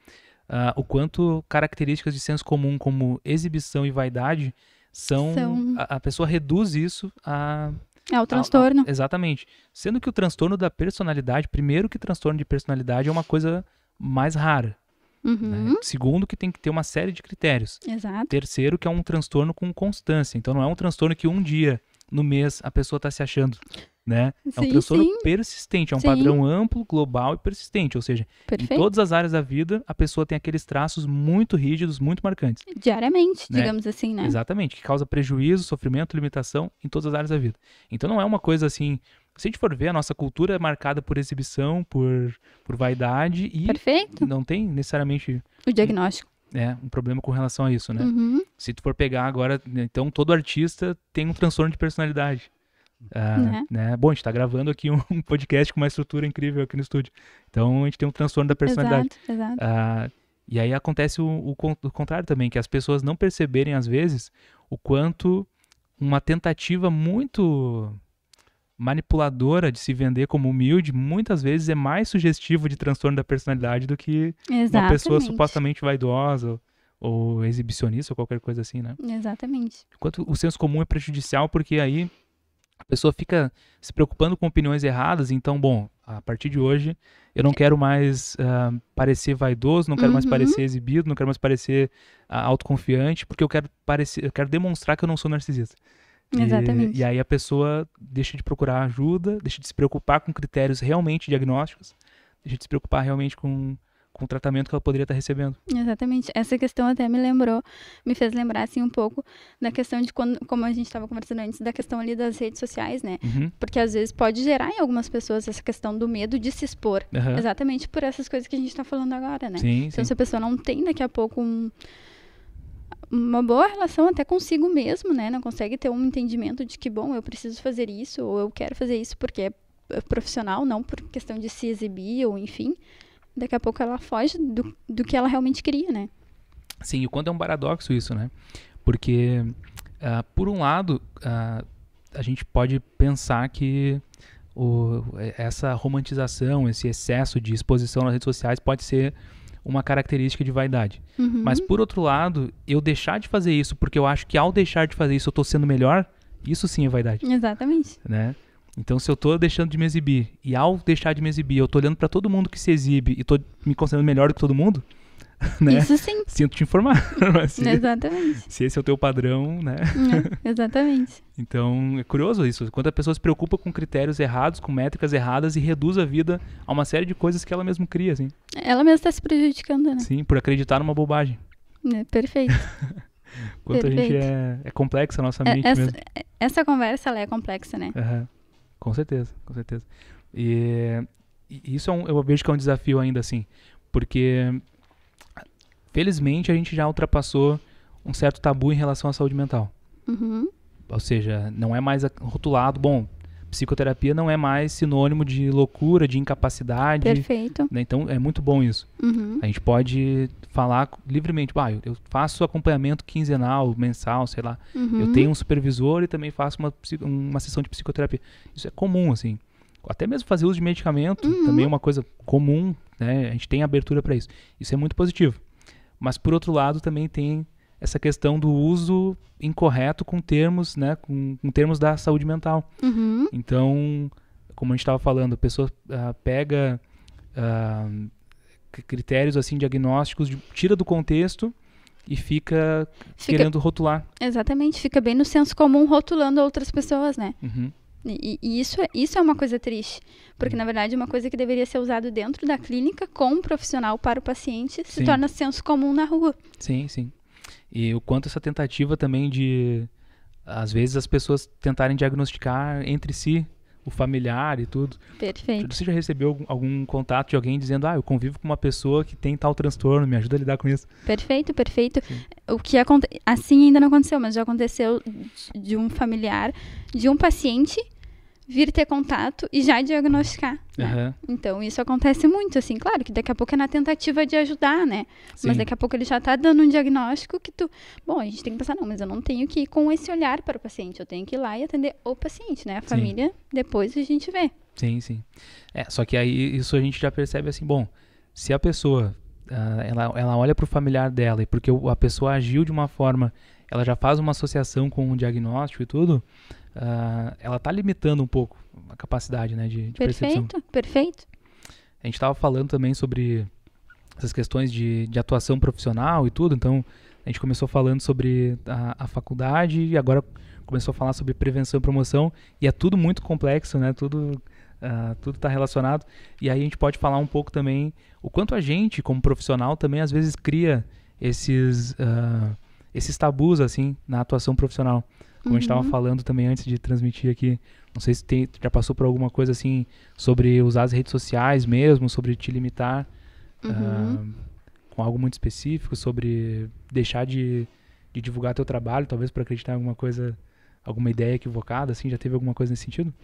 uh, o quanto características de senso comum como exibição e vaidade são, são... A, a, pessoa reduz isso a é o transtorno. A, a, exatamente. Sendo que o transtorno da personalidade, primeiro que transtorno de personalidade é uma coisa mais rara. Né? Uhum. Né? Segundo, que tem que ter uma série de critérios. Exato. Terceiro, que é um transtorno com constância. Então não é um transtorno que um dia no mês a pessoa está se achando. Né? Sim, é um transtorno sim. persistente, é um sim. padrão amplo, global e persistente. Ou seja, Perfeito. em todas as áreas da vida, a pessoa tem aqueles traços muito rígidos, muito marcantes. Diariamente, né? digamos assim, né? Exatamente, que causa prejuízo, sofrimento, limitação em todas as áreas da vida. Então não é uma coisa assim. Se a gente for ver, a nossa cultura é marcada por exibição, por, por vaidade e Perfeito. não tem necessariamente. O diagnóstico é, um problema com relação a isso, né? Uhum. Se tu for pegar agora, né, então todo artista tem um transtorno de personalidade. Ah, né? né? Bom, a gente está gravando aqui um podcast com uma estrutura incrível aqui no estúdio. Então a gente tem um transtorno da personalidade. Exato, exato. Ah, e aí acontece o, o, o, contrário também, que as pessoas não perceberem, às vezes, o quanto uma tentativa muito manipuladora de se vender como humilde, muitas vezes é mais sugestivo de transtorno da personalidade do que Exatamente. uma pessoa supostamente vaidosa ou exibicionista ou qualquer coisa assim, né? Exatamente. Enquanto o senso comum é prejudicial porque aí a pessoa fica se preocupando com opiniões erradas, então, bom, a partir de hoje eu não quero mais uh, parecer vaidoso, não quero uhum. mais parecer exibido, não quero mais parecer uh, autoconfiante, porque eu quero parecer, eu quero demonstrar que eu não sou narcisista. Exatamente. E, e aí a pessoa deixa de procurar ajuda, deixa de se preocupar com critérios realmente diagnósticos, deixa de se preocupar realmente com com o tratamento que ela poderia estar recebendo. Exatamente. Essa questão até me lembrou, me fez lembrar assim um pouco da questão de quando, como a gente estava conversando antes, da questão ali das redes sociais, né? Uhum. Porque às vezes pode gerar em algumas pessoas essa questão do medo de se expor, uhum. exatamente por essas coisas que a gente está falando agora, né? Sim, então sim. se a pessoa não tem daqui a pouco um uma boa relação até consigo mesmo, né? Não consegue ter um entendimento de que, bom, eu preciso fazer isso, ou eu quero fazer isso porque é profissional, não por questão de se exibir, ou enfim daqui a pouco ela foge do, do que ela realmente queria, né? Sim, e o quanto é um paradoxo isso, né? Porque, uh, por um lado, uh, a gente pode pensar que o, é, essa romantização, esse excesso de exposição nas redes sociais pode ser uma característica de vaidade. Uhum. Mas, por outro lado, eu deixar de fazer isso porque eu acho que ao deixar de fazer isso eu estou sendo melhor, isso sim é vaidade. Exatamente. Né? Então, se eu estou deixando de me exibir, e ao deixar de me exibir, eu estou olhando para todo mundo que se exibe e estou me considerando melhor do que todo mundo, né? Isso sim. Sinto te informar. se, exatamente. Se esse é o teu padrão, né? É, exatamente. então, é curioso isso. Quando a pessoa se preocupa com critérios errados, com métricas erradas e reduz a vida a uma série de coisas que ela mesma cria, assim. Ela mesma está se prejudicando, né? Sim, por acreditar numa bobagem. É, perfeito. Quanto perfeito. a gente é, é complexa a nossa é, mente essa, mesmo. É, essa conversa, ela é complexa, né? Uhum. Com certeza, com certeza. E, e isso é um, eu vejo que é um desafio ainda assim, porque felizmente a gente já ultrapassou um certo tabu em relação à saúde mental. Uhum. Ou seja, não é mais rotulado, bom, psicoterapia não é mais sinônimo de loucura, de incapacidade. Perfeito. Né? Então é muito bom isso. Uhum. A gente pode falar livremente. Ah, eu, faço acompanhamento quinzenal, mensal, sei lá. Uhum. Eu tenho um supervisor e também faço uma, uma sessão de psicoterapia. Isso é comum, assim. Até mesmo fazer uso de medicamento uhum. também é uma coisa comum, né? A gente tem abertura para isso. Isso é muito positivo. Mas por outro lado também tem essa questão do uso incorreto com termos, né, com, com termos da saúde mental. Uhum. Então, como a gente estava falando, a pessoa uh, pega uh, critérios assim diagnósticos, de, tira do contexto e fica, fica, querendo rotular. Exatamente, fica bem no senso comum rotulando outras pessoas, né? Uhum. E, e, isso, é, isso é uma coisa triste, porque uhum. na verdade é uma coisa que deveria ser usado dentro da clínica com o um profissional para o paciente se sim. torna senso comum na rua. Sim, sim. E o quanto essa tentativa também de, às vezes, as pessoas tentarem diagnosticar entre si o familiar e tudo. Perfeito. Você já recebeu algum, algum, contato de alguém dizendo, ah, eu convivo com uma pessoa que tem tal transtorno, me ajuda a lidar com isso? Perfeito, perfeito. Sim. O que assim ainda não aconteceu, mas já aconteceu de um familiar, de um paciente vir ter contato e já diagnosticar. Né? Uhum. Então, isso acontece muito, assim. Claro que daqui a pouco é na tentativa de ajudar, né? Sim. Mas daqui a pouco ele já está dando um diagnóstico que tu... Bom, a gente tem que pensar, não, mas eu não tenho que ir com esse olhar para o paciente. Eu tenho que ir lá e atender o paciente, né? A família, sim. depois a gente vê. Sim, sim. É, só que aí isso a gente já percebe assim, bom, se a pessoa... Uh, ela, ela olha para o familiar dela e porque a pessoa agiu de uma forma, ela já faz uma associação com o diagnóstico e tudo, uh, ela está limitando um pouco a capacidade né, de, de perfeito, percepção. Perfeito, A gente estava falando também sobre essas questões de, de atuação profissional e tudo, então a gente começou falando sobre a, a faculdade e agora começou a falar sobre prevenção e promoção e é tudo muito complexo, né? Tudo uh, tudo está relacionado e aí a gente pode falar um pouco também o quanto a gente como profissional também às vezes cria esses uh, esses tabus assim na atuação profissional. Como uhum. a gente estava uhum. falando também antes de transmitir aqui, não sei se tem, já passou por alguma coisa assim sobre usar as redes sociais mesmo, sobre te limitar uhum. uh, com algo muito específico, sobre deixar de, de divulgar teu trabalho, talvez para acreditar em alguma coisa alguma ideia equivocada, assim? Já teve alguma coisa nesse sentido?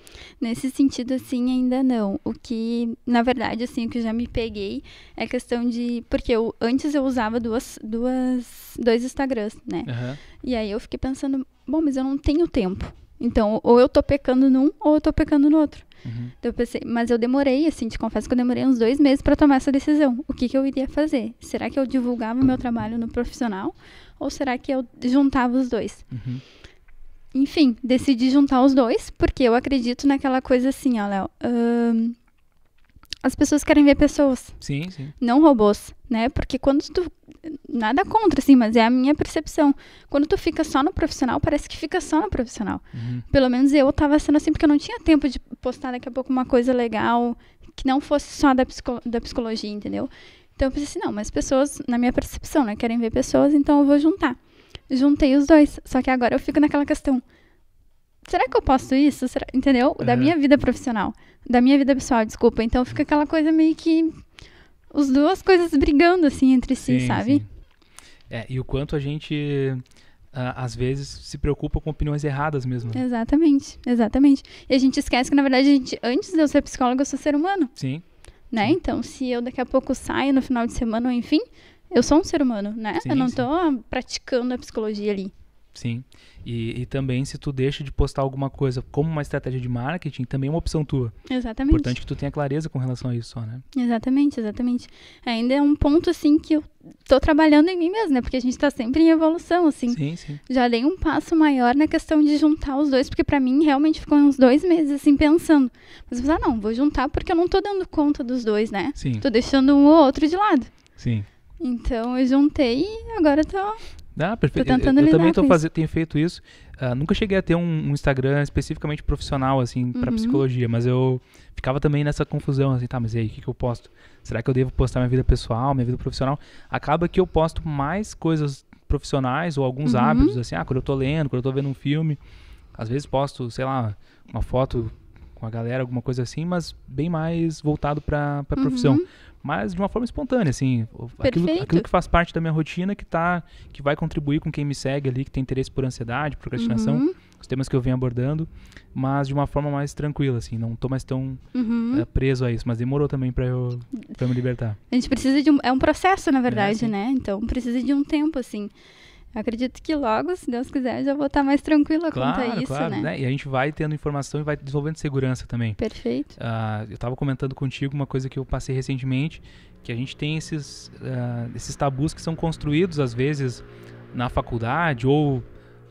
Nesse sentido, sim, ainda não. O que, na verdade, assim, o que já me peguei é questão de... Porque eu, antes eu usava duas, duas, dois Instagrams, né? Uhum. E aí eu fiquei pensando, bom, mas eu não tenho tempo. Então, ou eu tô pecando num, ou eu tô pecando no outro. Uhum. Então, eu pensei, mas eu demorei, assim, te confesso que eu demorei uns dois meses para tomar essa decisão. O que, que eu iria fazer? Será que eu divulgava o meu trabalho no profissional? Ou será que eu juntava os dois? Uhum. Enfim, decidi juntar os dois, porque eu acredito naquela coisa assim, ó, Léo as pessoas querem ver pessoas. Sim, sim. Não robôs, né? Porque quando tu nada contra assim, mas é a minha percepção. Quando tu fica só no profissional, parece que fica só no profissional. Uhum. Pelo menos eu tava sendo assim porque eu não tinha tempo de postar daqui a pouco uma coisa legal que não fosse só da, psico da psicologia, entendeu? Então eu pensei assim, não, mas pessoas, na minha percepção, né, querem ver pessoas, então eu vou juntar. Juntei os dois, só que agora eu fico naquela questão será que eu posto isso? Será? Entendeu? Da minha vida profissional. Da minha vida pessoal, desculpa. Então fica aquela coisa meio que. As duas coisas brigando, assim, entre si, sim, sabe? Sim. É, e o quanto a gente. Uh, às vezes se preocupa com opiniões erradas mesmo. Né? Exatamente, exatamente. E a gente esquece que, na verdade, a gente, antes de eu ser psicóloga, eu sou ser humano. Sim. Né? Sim. Então, se eu daqui a pouco saio no final de semana, ou enfim, eu sou um ser humano, né? Sim, eu não estou praticando a psicologia ali. Sim. E, e, também se tu deixa de postar alguma coisa como uma estratégia de marketing, também é uma opção tua. Exatamente. Importante que tu tenha clareza com relação a isso só, né? Exatamente, exatamente. É, ainda é um ponto, assim, que eu tô trabalhando em mim mesmo, né? Porque a gente tá sempre em evolução, assim. Sim, sim. Já dei um passo maior na questão de juntar os dois, porque para mim realmente ficou uns dois meses, assim, pensando. Mas eu falei, ah, não, vou juntar porque eu não tô dando conta dos dois, né? Sim. Tô deixando um ou outro de lado. Sim. Então eu juntei e agora tô ah, perfeito. eu, eu também tô fazendo, tenho feito isso. Uh, nunca cheguei a ter um, um Instagram especificamente profissional, assim, para uhum. psicologia, mas eu ficava também nessa confusão, assim, tá, mas e aí, o que, que eu posto? Será que eu devo postar minha vida pessoal, minha vida profissional? Acaba que eu posto mais coisas profissionais ou alguns uhum. hábitos, assim, ah, quando eu tô lendo, quando eu tô vendo um filme. Às vezes posto, sei lá, uma foto com a galera, alguma coisa assim, mas bem mais voltado para a uhum. profissão mas de uma forma espontânea, assim. Aquilo, aquilo, que faz parte da minha rotina, que tá, que vai contribuir com quem me segue ali, que tem interesse por ansiedade, procrastinação, uhum. os temas que eu venho abordando, mas de uma forma mais tranquila, assim. Não tô mais tão uhum. é, preso a isso, mas demorou também para eu, eu me libertar. A gente precisa de um, é um processo, na é, verdade, é, né? Então precisa de um tempo, assim acredito que logo, se Deus quiser, já vou estar tá mais tranquila claro, quanto a isso, claro, né? né? E a gente vai tendo informação e vai desenvolvendo segurança também. Perfeito. Uh, eu estava comentando contigo uma coisa que eu passei recentemente, que a gente tem esses, uh, esses tabus que são construídos, às vezes, na faculdade ou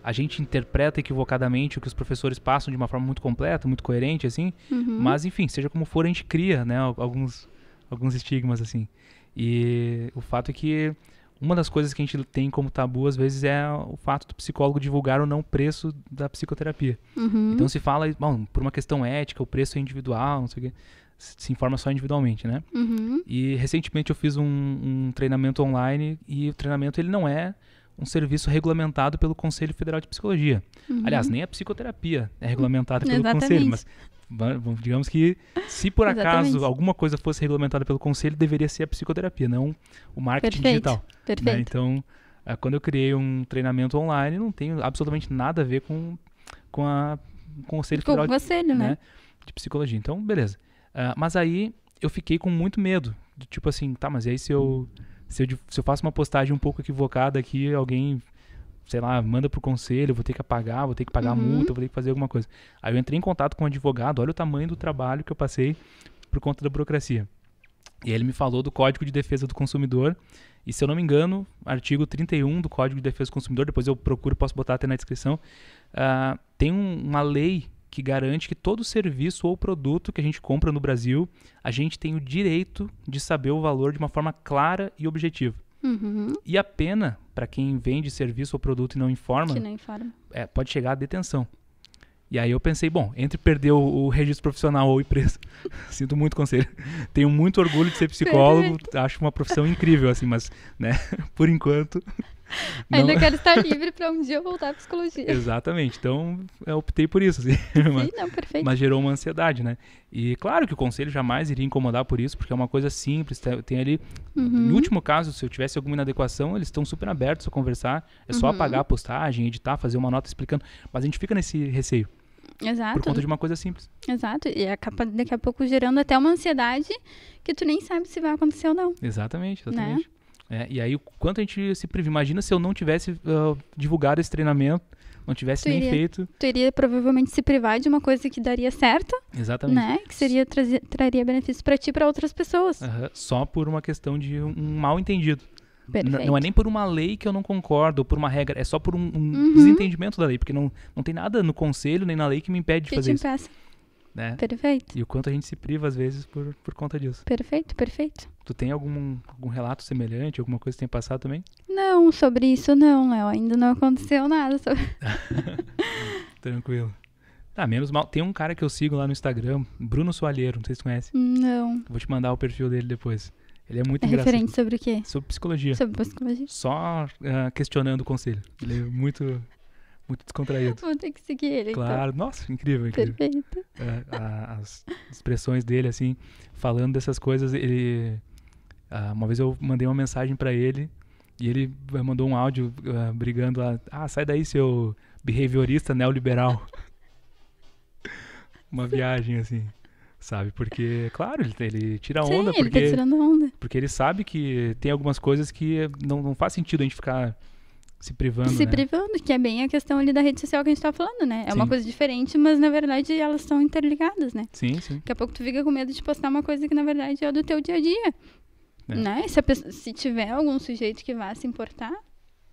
a gente interpreta equivocadamente o que os professores passam de uma forma muito completa, muito coerente, assim. Uhum. Mas, enfim, seja como for, a gente cria, né? Alguns, alguns estigmas, assim. E o fato é que uma das coisas que a gente tem como tabu às vezes é o fato do psicólogo divulgar ou não o preço da psicoterapia. Uhum. Então se fala, bom, por uma questão ética, o preço é individual, não sei o quê, se informa só individualmente, né? Uhum. E recentemente eu fiz um, um treinamento online e o treinamento ele não é um serviço regulamentado pelo Conselho Federal de Psicologia. Uhum. Aliás, nem a psicoterapia é regulamentada pelo Exatamente. Conselho, mas Digamos que, se por acaso alguma coisa fosse regulamentada pelo conselho, deveria ser a psicoterapia, não o marketing Perfeito. digital. Né? Perfeito. Né? Então, ah, quando eu criei um treinamento online, não tem absolutamente nada a ver com, com a com Conselho Federal o conselho, de, né? né? de Psicologia. Então, beleza. Uh, mas aí eu fiquei com muito medo. tipo assim, tá, mas e aí se eu, se eu, se eu faço uma postagem um pouco equivocada aqui, alguém sei lá, manda pro conselho, vou ter que apagar, vou ter que pagar uhum. a multa, vou ter que fazer alguma coisa. Aí eu entrei em contato com um advogado, olha o tamanho do trabalho que eu passei por conta da burocracia. E ele me falou do Código de Defesa do Consumidor, e se eu não me engano, artigo 31 do Código de Defesa do Consumidor, depois eu procuro, posso botar até na descrição, uh, tem um, uma lei que garante que todo serviço ou produto que a gente compra no Brasil, a gente tem o direito de saber o valor de uma forma clara e objetiva. Uhum. E a pena para quem vende serviço ou produto e não informa, não informa. É, pode chegar à detenção. E aí eu pensei, bom, entre perder o, o registro profissional ou empresa, sinto muito conselho. Tenho muito orgulho de ser psicólogo, acho uma profissão incrível assim, mas, né, por enquanto Ainda quero estar livre para um dia voltar à psicologia. Exatamente. Então, eu optei por isso. Assim. Sim, mas, não, perfeito. Mas gerou uma ansiedade, né? E claro que o conselho jamais iria incomodar por isso, porque é uma coisa simples. Tem ali, uhum. no último caso, se eu tivesse alguma inadequação, eles estão super abertos a conversar. É só uhum. apagar a postagem, editar, fazer uma nota explicando. Mas a gente fica nesse receio. Exato. Por conta de uma coisa simples. Exato. E acaba daqui a pouco gerando até uma ansiedade que tu nem sabe se vai acontecer ou não. Exatamente, né? exatamente. Né? É, e aí, o quanto a gente se priva? Imagina se eu não tivesse uh, divulgado esse treinamento, não tivesse tu nem iria, feito. teria provavelmente se privar de uma coisa que daria certo. Exatamente. Né? Que seria trazer, traria benefício para ti e para outras pessoas. Uhum, só por uma questão de um mal entendido. Perfeito. Não é nem por uma lei que eu não concordo, ou por uma regra, é só por um, um uhum. desentendimento da lei, porque não, não tem nada no conselho nem na lei que me impede que de fazer isso. Peça. Né? Perfeito. E o quanto a gente se priva às vezes por, por conta disso. Perfeito, perfeito. Tu tem algum, algum relato semelhante, alguma coisa que tem passado também? Não, sobre isso não, Léo. Ainda não aconteceu nada sobre. Tranquilo. Ah, menos mal. Tem um cara que eu sigo lá no Instagram, Bruno Soalheiro, não sei se tu conhece. Não. Vou te mandar o perfil dele depois. Ele é muito é engraçado. Referente sobre o quê? Sobre psicologia. Sobre psicologia. Só uh, questionando o conselho. Ele é muito, muito descontraído. Vou ter que seguir ele. Então. Claro, então. nossa, incrível, incrível. Perfeito. Uh, as expressões dele, assim, falando dessas coisas, ele Uh, uma vez eu mandei uma mensagem para ele e ele eh, mandou um áudio uh, brigando lá. Ah, sai daí, seu behaviorista neoliberal. uma viagem, assim. Sabe? Porque, claro, ele, ele tira Sim, onda. ele tá porque, tá tirando onda. Porque ele sabe que tem algumas coisas que não, não faz sentido a gente ficar se privando. Se né? privando, que é bem a questão ali da rede social que a gente tá falando, né? É sim. uma coisa diferente, mas na verdade elas estão interligadas, né? Sim, sim. Daqui a pouco tu fica com medo de postar uma coisa que na verdade é do teu dia a dia. É. Né? né? Se, pessoa, se tiver algum sujeito que vá se importar,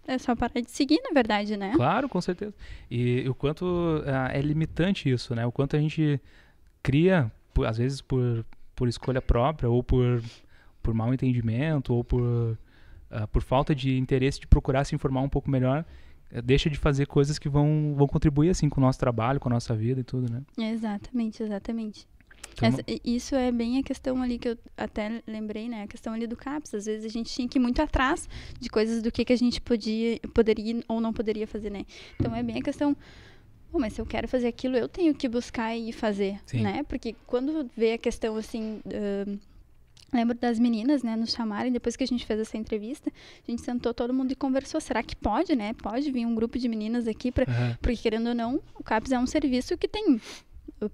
é só parar de seguir, na verdade, né? Claro, com certeza. E, e o quanto uh, é limitante isso, né? O quanto a gente cria, por, às vezes por, por escolha própria, ou por, por mau entendimento, ou por, uh, por falta de interesse de procurar se informar um pouco melhor, eh, deixa de fazer coisas que vão, vão contribuir, assim, com o nosso trabalho, com a nossa vida e tudo, né? Exatamente, exatamente. Então, essa, isso é bem a questão ali que eu até lembrei, né? A questão ali do CAPS. Às vezes a gente tinha que ir muito atrás de coisas do que, que a gente podia, poderia ou não poderia fazer, né? Então é bem a questão. mas se eu quero fazer aquilo, eu tenho que buscar e fazer, Sim. né? Porque quando vê a questão assim. Uh, lembro das meninas, né, nos chamarem depois que a gente fez essa entrevista, a gente sentou todo mundo e conversou, será que pode, né? Pode vir um grupo de meninas aqui para, uhum. porque querendo ou não, o CAPS é um serviço que tem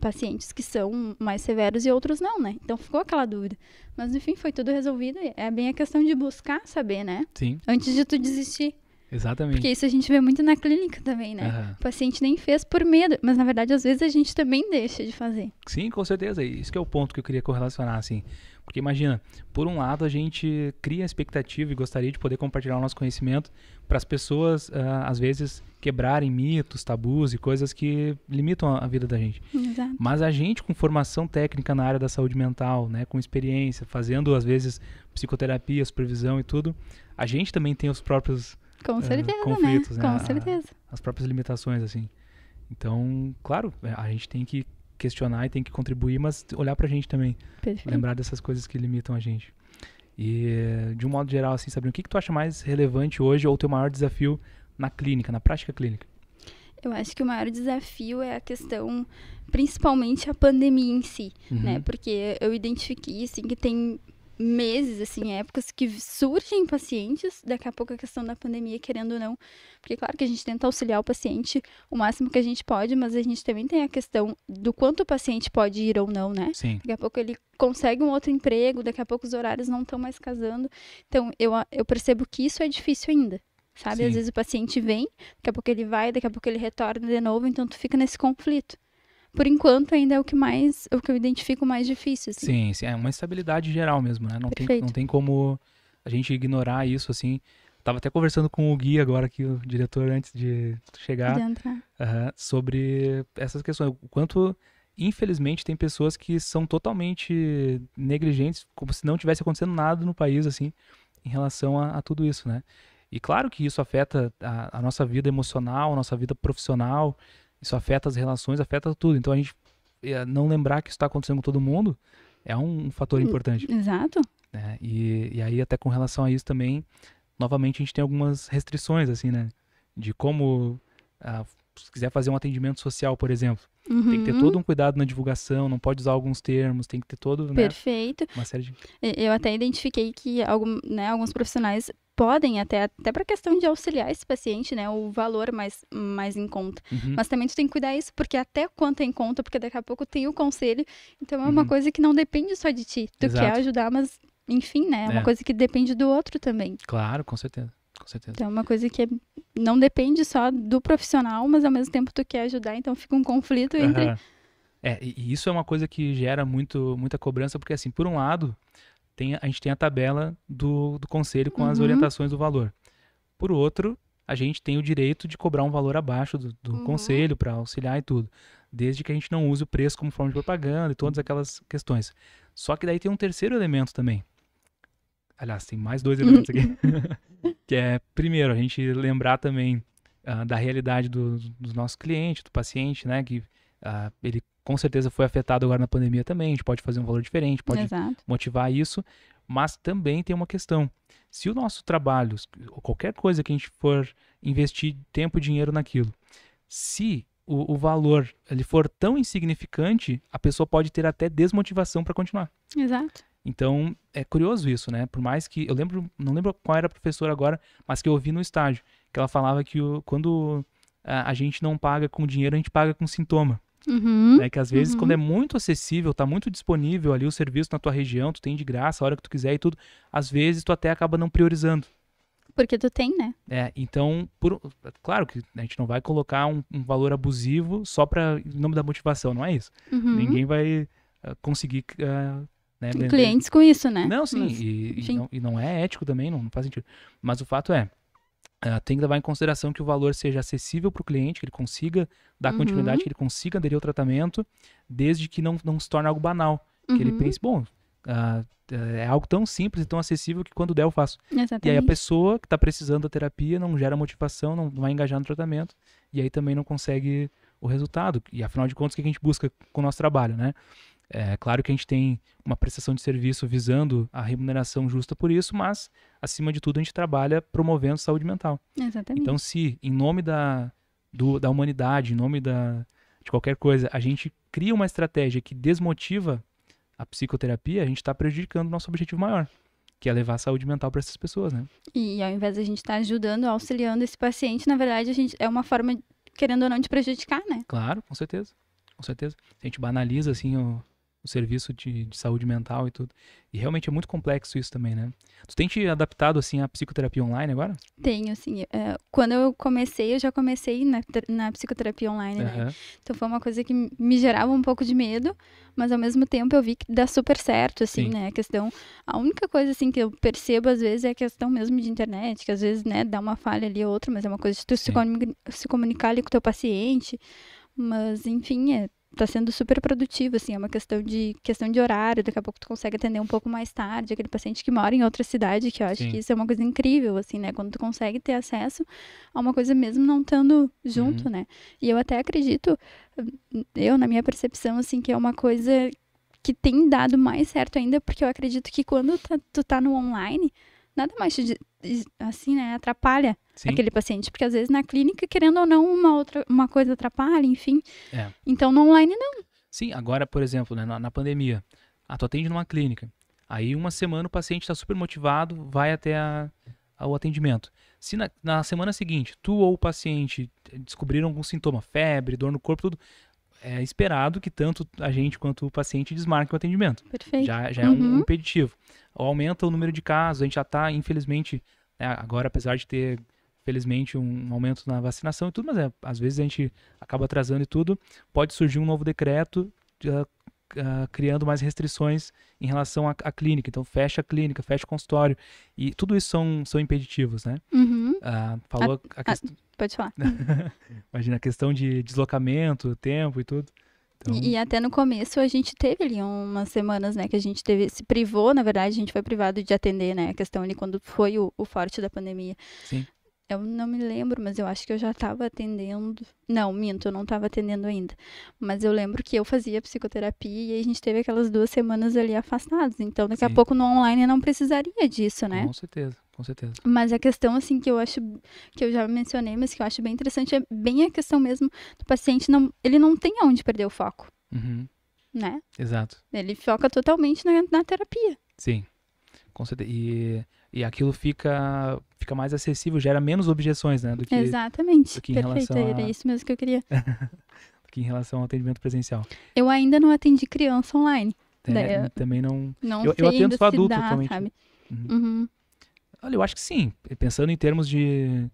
pacientes que são mais severos e outros não, né? Então ficou aquela dúvida. Mas enfim, foi tudo resolvido. É bem a questão de buscar saber, né? Sim. Antes de tu desistir. Exatamente. Porque isso a gente vê muito na clínica também, né? Uhum. O paciente nem fez por medo, mas na verdade às vezes a gente também deixa de fazer. Sim, com certeza. Isso é o ponto que eu queria correlacionar, assim. Porque imagina, por um lado a gente cria expectativa e gostaria de poder compartilhar o nosso conhecimento para as pessoas, uh, às vezes, quebrarem mitos, tabus e coisas que limitam a vida da gente. Exato. Mas a gente com formação técnica na área da saúde mental, né, com experiência, fazendo às vezes psicoterapia, supervisão e tudo, a gente também tem os próprios com é, certeza, né? conflitos, né? Com certeza. As próprias limitações, assim. Então, claro, é, a gente tem que questionar e tem que contribuir, mas olhar pra gente também. Perfeito. Lembrar dessas coisas que limitam a gente. E, de um modo geral, assim, Sabrina, o que, que tu acha mais relevante hoje ou o teu maior desafio na clínica, na prática clínica? Eu acho que o maior desafio é a questão, principalmente a pandemia em si, né? uhum. né? Porque eu identifiquei, assim, que tem meses, assim, épocas que surgem pacientes, daqui a pouco a questão da pandemia, querendo ou não, porque claro que a gente tenta auxiliar o paciente o máximo que a gente pode, mas a gente também tem a questão do quanto o paciente pode ir ou não, né? Sim. Daqui a pouco ele consegue um outro emprego, daqui a pouco os horários não estão mais casando. Então, eu, eu percebo que isso é difícil ainda sabe? Sim. Às vezes o paciente vem, daqui a pouco ele vai, daqui a pouco ele retorna de novo, então tu fica nesse conflito por enquanto ainda é o que mais, o que eu identifico mais difícil. Assim. Sim, sim, é uma estabilidade geral mesmo, né? Não Perfeito. tem, não tem como a gente ignorar isso, assim. Tava até conversando com o Gui agora, que o diretor, antes de chegar, de uh, sobre essas questões. O quanto, infelizmente, tem pessoas que são totalmente negligentes, como se não tivesse acontecendo nada no país, assim, em relação a, a tudo isso, né? E claro que isso afeta a, a nossa vida emocional, a nossa vida profissional, isso afeta as relações, afeta tudo. Então a gente eh, não lembrar que isso está acontecendo com todo mundo é um fator hum, importante. Exato. Né? e, e aí até com relação a isso também, novamente a gente tem algumas restrições assim, né? De como ah, se quiser fazer um atendimento social, por exemplo, uhum. tem que ter uhum. todo um cuidado na divulgação, não pode usar alguns termos, tem que ter todo. Né, Perfeito. uma série de... Eu até identifiquei que algum, né, alguns profissionais podem até, até para questão de auxiliar esse paciente, né, o valor mais, mais em conta. Uhum. Mas também tu tem que cuidar isso, porque até quanto é em conta, porque daqui a pouco tem o conselho. Então é uma uhum. coisa que não depende só de ti. Tu Exato. quer ajudar, mas enfim, né, é uma é. coisa que depende do outro também. Claro, com certeza. Com certeza. Então é uma coisa que é, não depende só do profissional, mas ao mesmo tempo tu quer ajudar, então fica um conflito entre uhum. É, e isso é uma coisa que gera muito, muita cobrança, porque assim, por um lado, tem, a gente tem a tabela do, do conselho com uhum. as orientações do valor. Por outro, a gente tem o direito de cobrar um valor abaixo do, do uhum. conselho para auxiliar e tudo, desde que a gente não use o preço como forma de propaganda e todas uhum. aquelas questões. Só que daí tem um terceiro elemento também. Aliás, tem mais dois elementos aqui. que é, primeiro, a gente lembrar também uh, da realidade do, do nosso cliente, do paciente, né? Que uh, ele com certeza foi afetado agora na pandemia também. A gente pode fazer um valor diferente, pode Exato. motivar isso, mas também tem uma questão. Se o nosso trabalho, qualquer coisa que a gente for investir tempo e dinheiro naquilo, se o, o valor ele for tão insignificante, a pessoa pode ter até desmotivação para continuar. Exato. Então, é curioso isso, né? Por mais que eu lembro, não lembro qual era a professora agora, mas que eu ouvi no estágio, que ela falava que o, quando a, a gente não paga com dinheiro, a gente paga com sintoma. Uhum, né, Que às vezes, uhum. quando é uhum. muito acessível, tá muito disponível ali o serviço na tua região, tu tem de graça a hora que tu quiser e tudo, às vezes tu até acaba não priorizando. Porque tu tem, né? É, então, por, claro que a gente não vai colocar um, um valor abusivo só para em nome da motivação, não é isso. Uhum. Ninguém vai uh, conseguir. Uh, né, clientes com isso, né? Não, sim, Mas, e, e, não, e, não, é ético também, não, não faz sentido. Mas o fato é, ah, tem que levar em consideração que o valor seja acessível para o cliente, que ele consiga dar uhum. continuidade, que ele consiga aderir ao tratamento, desde que não, não se torne algo banal. Uhum. Que ele uhum. pense, bom, uh, é algo tão simples e tão acessível que quando der eu faço. Exatamente. E aí a pessoa que está precisando da terapia não gera motivação, não vai engajar no tratamento, e aí também não consegue o resultado. E afinal de contas, o que a gente busca com o nosso trabalho, né? É claro que a gente tem uma prestação de serviço visando a remuneração justa por isso, mas, acima de tudo, a gente trabalha promovendo saúde mental. Exatamente. Então, se em nome da, do, da humanidade, em nome da, de qualquer coisa, a gente cria uma estratégia que desmotiva a psicoterapia, a gente está prejudicando o nosso objetivo maior que é levar saúde mental para essas pessoas, né? E ao invés de a gente estar tá ajudando, auxiliando esse paciente, na verdade, a gente é uma forma, querendo ou não, de prejudicar, né? Claro, com certeza. Com certeza. Se a gente banaliza, assim, o, o serviço de, de, saúde mental e tudo. E realmente é muito complexo isso também, né? Tu tem te adaptado, assim, à psicoterapia online agora? Tenho, assim. É, quando eu comecei, eu já comecei na, na psicoterapia online, uhum. né? Então foi uma coisa que me gerava um pouco de medo, mas ao mesmo tempo eu vi que dá super certo, assim, Sim. né? A questão... A única coisa, assim, que eu percebo às vezes é a questão mesmo de internet, que às vezes, né, dá uma falha ali ou outra, mas é uma coisa de tu se, comunicar ali com o teu paciente. Mas, enfim, é tá sendo super produtivo, assim, é uma questão de questão de horário, daqui a pouco tu consegue atender um pouco mais tarde, aquele paciente que mora em outra cidade, que eu acho Sim. que isso é uma coisa incrível, assim, né? Quando tu consegue ter acesso a uma coisa mesmo não estando junto, uhum. né? E eu até acredito, eu, na minha percepção, assim, que é uma coisa que tem dado mais certo ainda, porque eu acredito que quando tá, tu tá no online, nada mais te, assim, né, atrapalha Sim. aquele paciente, porque às vezes na clínica, querendo ou não, uma outra uma coisa atrapalha, enfim. É. Então no online não. Sim, agora, por exemplo, né, na, na pandemia, ah, tu atende numa clínica. Aí uma semana o paciente está super motivado, vai até a, ao atendimento. Se na, na, semana seguinte tu ou o paciente eh, descobriram algum sintoma, febre, dor no corpo, tudo, é esperado que tanto a gente quanto o paciente desmarque o atendimento. Perfeito. Já, já é um uhum. impeditivo. Ou aumenta o número de casos, a gente já está, infelizmente, né, agora apesar de ter, felizmente, um aumento na vacinação e tudo, mas é, às vezes a gente acaba atrasando e tudo, pode surgir um novo decreto uh, criando mais restrições em relação à, à, clínica. Então, fecha a clínica, fecha o consultório. E tudo isso são, são impeditivos, né? Uhum. Uh, falou ah, a, a A, pode falar. Imagina, a questão de deslocamento, tempo e tudo. Então... E, e, até no começo a gente teve ali umas semanas, né, que a gente teve, se privou, na verdade, a gente foi privado de atender, né, a questão ali quando foi o, o forte da pandemia. Sim. Eu não me lembro, mas eu acho que eu já estava atendendo. Não, minto, eu não estava atendendo ainda. Mas eu lembro que eu fazia psicoterapia e a gente teve aquelas duas semanas ali afastados. Então, daqui Sim. a pouco no online eu não precisaria disso, né? Com certeza, com certeza. Mas a questão, assim, que eu acho, que eu já mencionei, mas que eu acho bem interessante, é bem a questão mesmo do paciente não. Ele não tem aonde perder o foco. Uhum. Né? Exato. Ele foca totalmente na, na terapia. Sim. Com certeza. E e aquilo fica, fica mais acessível, gera menos objeções, né? Do que, Exatamente. Do que Perfeito, era a... isso mesmo que eu queria. do que em relação ao atendimento presencial. Eu ainda não atendi criança online. É, também não. não eu, eu atendo só adulto dá, Sabe? Uhum. Uhum. Olha, eu acho que sim. Pensando em termos de.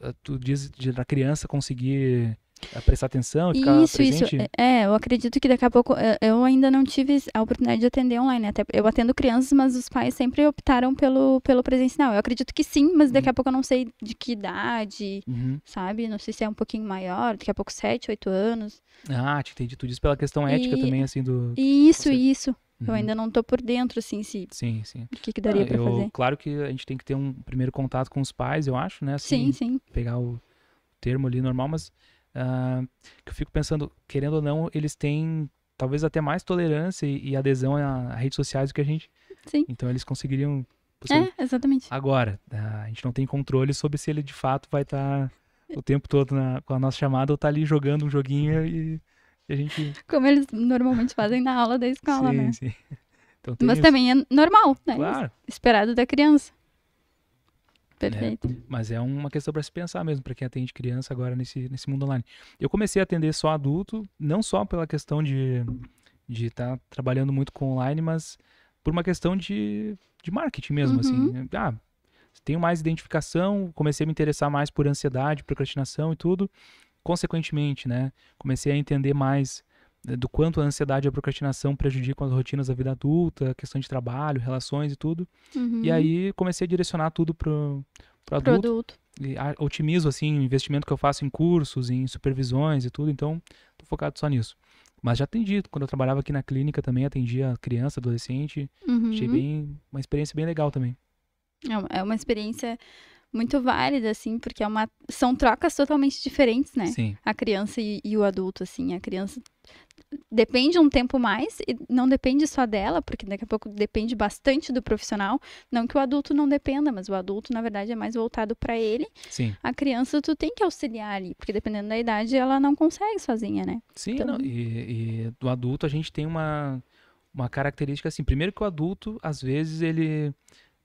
Eh, tu diz de, da criança conseguir prestar atenção, ficar isso, presente? Isso, é, eu acredito que daqui a pouco eh, eu ainda não tive a oportunidade de atender online, né? até eu atendo crianças, mas os pais sempre optaram pelo pelo presencial. Eu acredito que sim, mas daqui uhum. a pouco eu não sei de que idade, uhum. sabe? Não sei se é um pouquinho maior, daqui a pouco 7, 8 anos. Ah, te entendi, tu isso pela questão ética e... também assim do Isso, Você... isso. Eu uhum. ainda não estou por dentro, assim, se... Sim, sim. O que, que daria ah, para fazer? Claro que a gente tem que ter um primeiro contato com os pais, eu acho, né? Assim, sim, sim. Pegar o termo ali normal, mas Uh, que eu fico pensando, querendo ou não, eles têm talvez até mais tolerância e, adesão a, redes sociais do que a gente. Sim. Então eles conseguiriam. É, exatamente. Agora, ah, a gente não tem controle sobre se ele de fato vai estar tá o tempo todo na, com a nossa chamada ou tá ali jogando um joguinho e, e a gente. Como eles normalmente fazem na aula da escola, sim, né? Sim, sim. Então, Mas isso. também é normal, né? Claro. Esperado da criança. Perfeito. Né? Mas é uma questão para se pensar mesmo, para quem atende criança agora nesse, nesse mundo online. Eu comecei a atender só adulto, não só pela questão de de estar tá trabalhando muito com online, mas por uma questão de, de marketing mesmo, assim. uhum. assim. Ah, tenho mais identificação, comecei a me interessar mais por ansiedade, procrastinação e tudo. Consequentemente, né, comecei a entender mais né, do quanto a ansiedade e a procrastinação prejudicam as rotinas da vida adulta, questão de trabalho, relações e tudo. Uhum. E aí comecei a direcionar tudo pro, pro adulto. Pro adulto. E a, otimizo, assim, o investimento que eu faço em cursos, em supervisões e tudo, então tô focado só nisso. Mas já atendi, quando eu trabalhava aqui na clínica também, atendia criança, adolescente. Uhum. Achei bem, uma experiência bem legal também. É uma, é uma experiência muito válida, assim, porque é uma, são trocas totalmente diferentes, né? Sim. A criança e, e o adulto, assim. A criança depende um tempo mais e não depende só dela, porque daqui a pouco depende bastante do profissional, não que o adulto não dependa, mas o adulto na verdade é mais voltado para ele. Sim. A criança tu tem que auxiliar ali, porque dependendo da idade ela não consegue sozinha, né? Sim, então... não, e, e do adulto a gente tem uma uma característica assim, primeiro que o adulto às vezes ele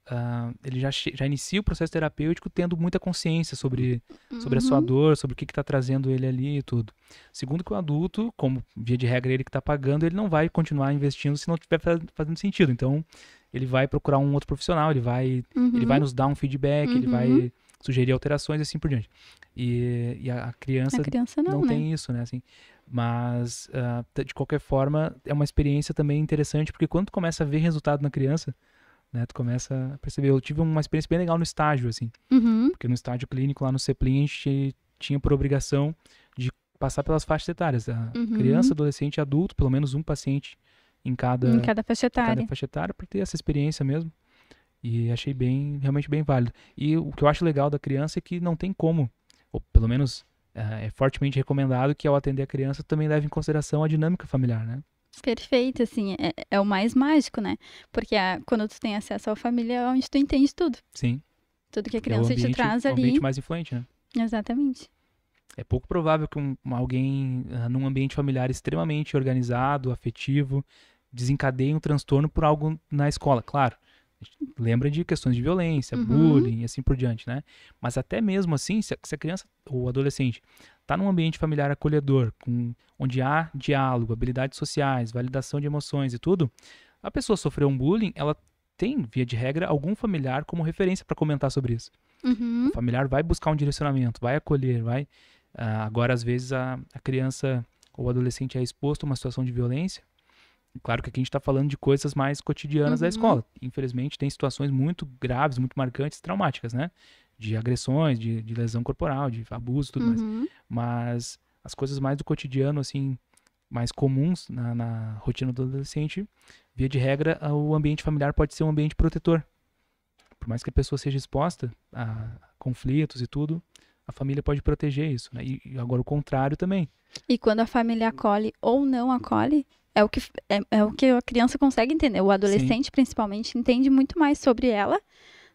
Uh, ele já, já inicia o processo terapêutico tendo muita consciência sobre, uhum. sobre a sua uhum. dor, sobre o que está trazendo ele ali e tudo. Segundo que o adulto, como via de regra ele que está pagando, ele não vai continuar investindo se não estiver fazendo sentido. Então, ele vai procurar um outro profissional, ele vai, uhum. ele vai uhum. nos dar um feedback, uhum. ele vai uhum. sugerir alterações e assim por diante. E, e a criança, a criança não, não né? tem isso, né? Assim, mas, uh, de qualquer forma, é uma experiência também interessante, porque quando começa a ver resultado na criança né? Tu começa a perceber. Eu tive uma experiência bem legal no estágio, assim. Uhum. Porque no estágio clínico, lá no CEPLIN, a gente tinha por obrigação de passar pelas faixas etárias. da uhum. criança, adolescente e adulto, pelo menos um paciente em cada, em cada faixa etária. Cada faixa etária, para ter essa experiência mesmo. E achei bem, realmente bem válido. E o que eu acho legal da criança é que não tem como, ou pelo menos eh, é fortemente recomendado que ao atender a criança também leve em consideração a dinâmica familiar, né? Perfeito, assim, é, é o mais mágico, né? Porque a, quando tu tem acesso à família é onde tu entende tudo. Sim. Tudo que a é criança é ambiente, te traz ali. É o ambiente mais influente, né? Exatamente. É pouco provável que um, alguém ah, num ambiente familiar extremamente organizado, afetivo, desencadeie um transtorno por algo na escola. Claro, lembra de questões de violência, uhum. bullying, assim por diante, né? Mas até mesmo assim, se a, criança ou adolescente está num ambiente familiar acolhedor, com, onde há diálogo, habilidades sociais, validação de emoções e tudo, a pessoa sofreu um bullying, ela tem, via de regra, algum familiar como referência para comentar sobre isso. Uhum. O familiar vai buscar um direcionamento, vai acolher, vai. Uh, agora, às vezes, a, a criança ou adolescente é exposto a uma situação de violência Claro que aqui a gente está falando de coisas mais cotidianas uhum. da escola. Infelizmente, tem situações muito graves, muito marcantes, traumáticas, né? De agressões, de, de lesão corporal, de abuso tudo uhum. mais. Mas as coisas mais do cotidiano, assim, mais comuns na, na rotina do adolescente, via de regra, o ambiente familiar pode ser um ambiente protetor. Por mais que a pessoa seja exposta a conflitos e tudo, a família pode proteger isso. Né? E agora o contrário também. E quando a família acolhe ou não acolhe, é o que, é, é, o que a criança consegue entender. O adolescente, Sim. principalmente, entende muito mais sobre ela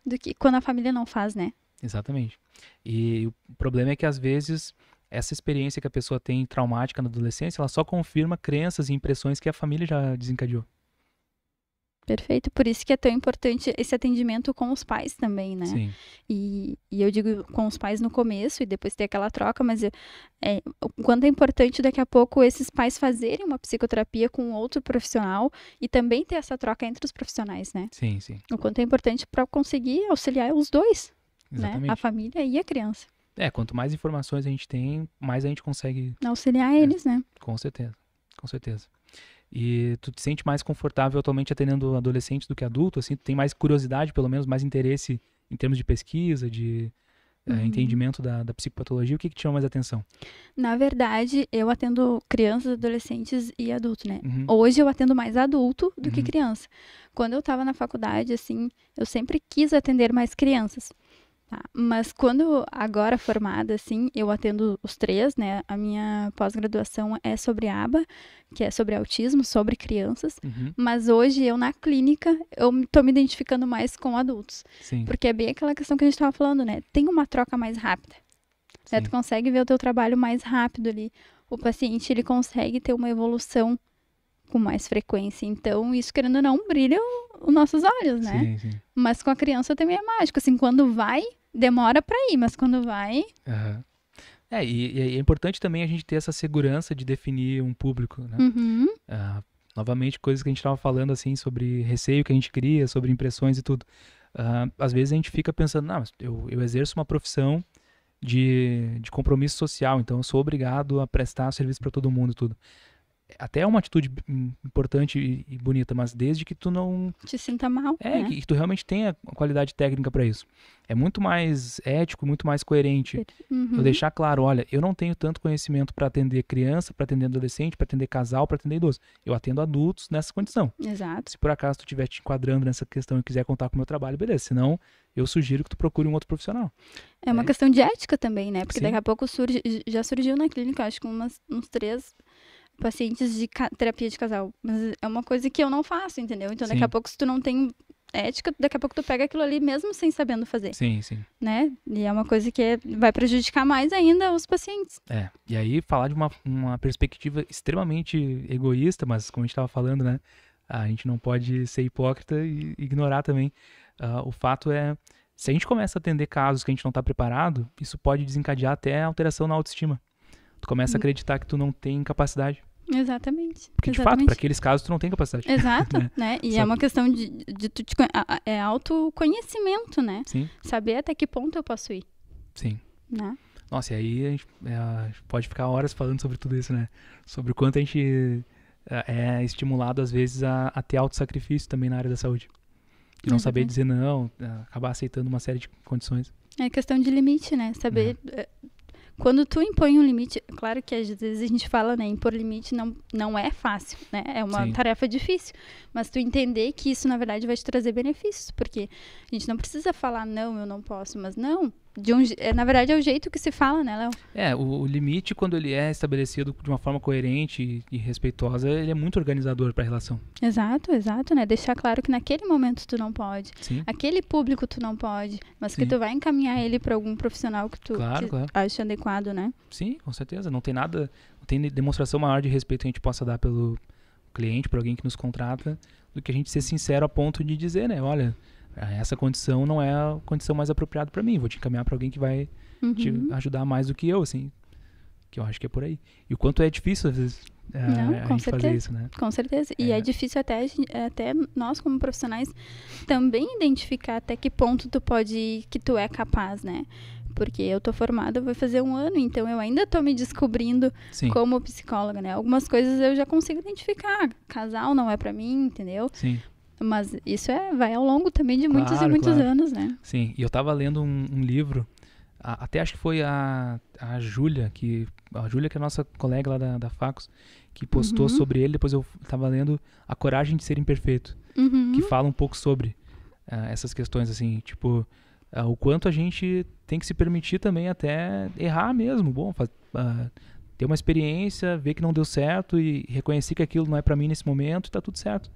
do que quando a família não faz, né? Exatamente. E o problema é que às vezes essa experiência que a pessoa tem traumática na adolescência, ela só confirma crenças e impressões que a família já desencadeou. Perfeito. Por isso que é tão importante esse atendimento com os pais também, né? Sim. E, e eu digo com os pais no começo e depois ter aquela troca, mas é, o quanto é importante daqui a pouco esses pais fazerem uma psicoterapia com outro profissional e também ter essa troca entre os profissionais, né? Sim, sim. O quanto é importante para conseguir auxiliar os dois, né? Exatamente. né? A família e a criança. É, quanto mais informações a gente tem, mais a gente consegue auxiliar é, eles, né? Com certeza, com certeza. E tu te sente mais confortável atualmente atendendo adolescentes do que adulto, assim, tu tem mais curiosidade, pelo menos, mais interesse em termos de pesquisa, de eh, uhum. é, entendimento da, da, psicopatologia, o que, que te chama mais atenção? Na verdade, eu atendo crianças, adolescentes e adultos, né? Uhum. Hoje eu atendo mais adulto do uhum. que criança. Quando eu estava na faculdade, assim, eu sempre quis atender mais crianças. Tá. Mas quando agora formada, assim, eu atendo os três, né? A minha pós-graduação é sobre ABA, que é sobre autismo, sobre crianças. Uhum. Mas hoje eu na clínica, eu tô me identificando mais com adultos. Sim. Porque é bem aquela questão que a gente estava falando, né? Tem uma troca mais rápida. Né? Tu consegue ver o teu trabalho mais rápido ali. O paciente, ele consegue ter uma evolução com mais frequência. Então, isso querendo ou não, brilha os nossos olhos, né? Sim, sim. Mas com a criança também é mágico. Assim, quando vai, demora para ir, mas quando vai. Uhum. É, e, e, é importante também a gente ter essa segurança de definir um público, né? Uhum. Uh, novamente, coisas que a gente estava falando, assim, sobre receio que a gente cria, sobre impressões e tudo. Uh, às vezes a gente fica pensando, ah, eu, eu exerço uma profissão de, de compromisso social, então eu sou obrigado a prestar serviço para todo mundo e tudo até é uma atitude importante e, bonita, mas desde que tu não te sinta mal, é né? que, que, tu realmente tenha qualidade técnica para isso. É muito mais ético, muito mais coerente. Uhum. Eu deixar claro, olha, eu não tenho tanto conhecimento para atender criança, para atender adolescente, para atender casal, para atender idoso. Eu atendo adultos nessa condição. Exato. Se por acaso tu estiver te enquadrando nessa questão e quiser contar com o meu trabalho, beleza. Senão, eu sugiro que tu procure um outro profissional. É uma é. questão de ética também, né? Porque Sim. daqui a pouco surge, já surgiu na clínica, acho que umas, uns três pacientes de terapia de casal. Mas é uma coisa que eu não faço, entendeu? Então, sim. daqui a pouco, se tu não tem ética, daqui a pouco tu pega aquilo ali mesmo sem sabendo fazer. Sim, sim. Né? E é uma coisa que é, vai prejudicar mais ainda os pacientes. É. E aí, falar de uma, uma perspectiva extremamente egoísta, mas como a gente estava falando, né? A gente não pode ser hipócrita e ignorar também. Uh, o fato é, se a gente começa a atender casos que a gente não está preparado, isso pode desencadear até alteração na autoestima. Tu começa a uhum. acreditar que tu não tem capacidade. Exatamente. Porque, de fato, para aqueles casos, tu não tem capacidade. Exato, né? né? E é Sabe? é uma questão de, de tu te, é autoconhecimento, né? Sim. Saber até que ponto eu posso ir. Sim. Né? Nossa, e aí a gente, é, pode ficar horas falando sobre tudo isso, né? Sobre o quanto a gente é, é estimulado, às vezes, a, a ter auto-sacrifício também na área da saúde. De não saber dizer não, é, acabar aceitando uma série de condições. É questão de limite, né? Saber né? é. Quando tu impõe um limite, claro que às vezes a gente fala, né, impor limite não, não é fácil, né? É uma Sim. tarefa difícil, mas tu entender que isso na verdade vai te trazer benefícios, porque a gente não precisa falar não, eu não posso, mas não, de um, é, na verdade, é o jeito que se fala, né, Léo? É, o, o, limite, quando ele é estabelecido de uma forma coerente e, e respeitosa, ele é muito organizador para a relação. Exato, exato, né? Deixar claro que naquele momento tu não pode, Sim. aquele público tu não pode, mas Sim. que tu vai encaminhar ele para algum profissional que tu claro, claro. acha adequado, né? Sim, com certeza. Não tem nada, não tem demonstração maior de respeito que a gente possa dar pelo cliente, para alguém que nos contrata, do que a gente ser sincero a ponto de dizer, né? Olha, ah, essa condição não é a condição mais apropriada para mim, vou te encaminhar para alguém que vai uhum. te ajudar mais do que eu, assim, que eu acho que é por aí. E o quanto é difícil, às vezes, é, não, a gente certeza. fazer isso, né? Com certeza. E é. é, difícil até, é até nós, como profissionais, também identificar até que ponto tu pode ir, que tu é capaz, né? Porque eu tô formada, vou fazer um ano, então eu ainda tô me descobrindo Sim. como psicóloga, né? Algumas coisas eu já consigo identificar. Casal não é para mim, entendeu? Sim. Mas isso é, vai ao longo também de muitos claro, e muitos claro. anos, né? Sim, e eu estava lendo um, um livro, a, até acho que foi a, a Júlia, que a Júlia que é a nossa colega lá da, da Facos, que postou uhum. sobre ele, depois eu estava lendo A Coragem de Ser Imperfeito, uhum. que fala um pouco sobre uh, essas questões, assim, tipo, uh, o quanto a gente tem que se permitir também até errar mesmo, bom, faz, uh, ter uma experiência, ver que não deu certo e reconhecer que aquilo não é para mim nesse momento e tá tudo certo.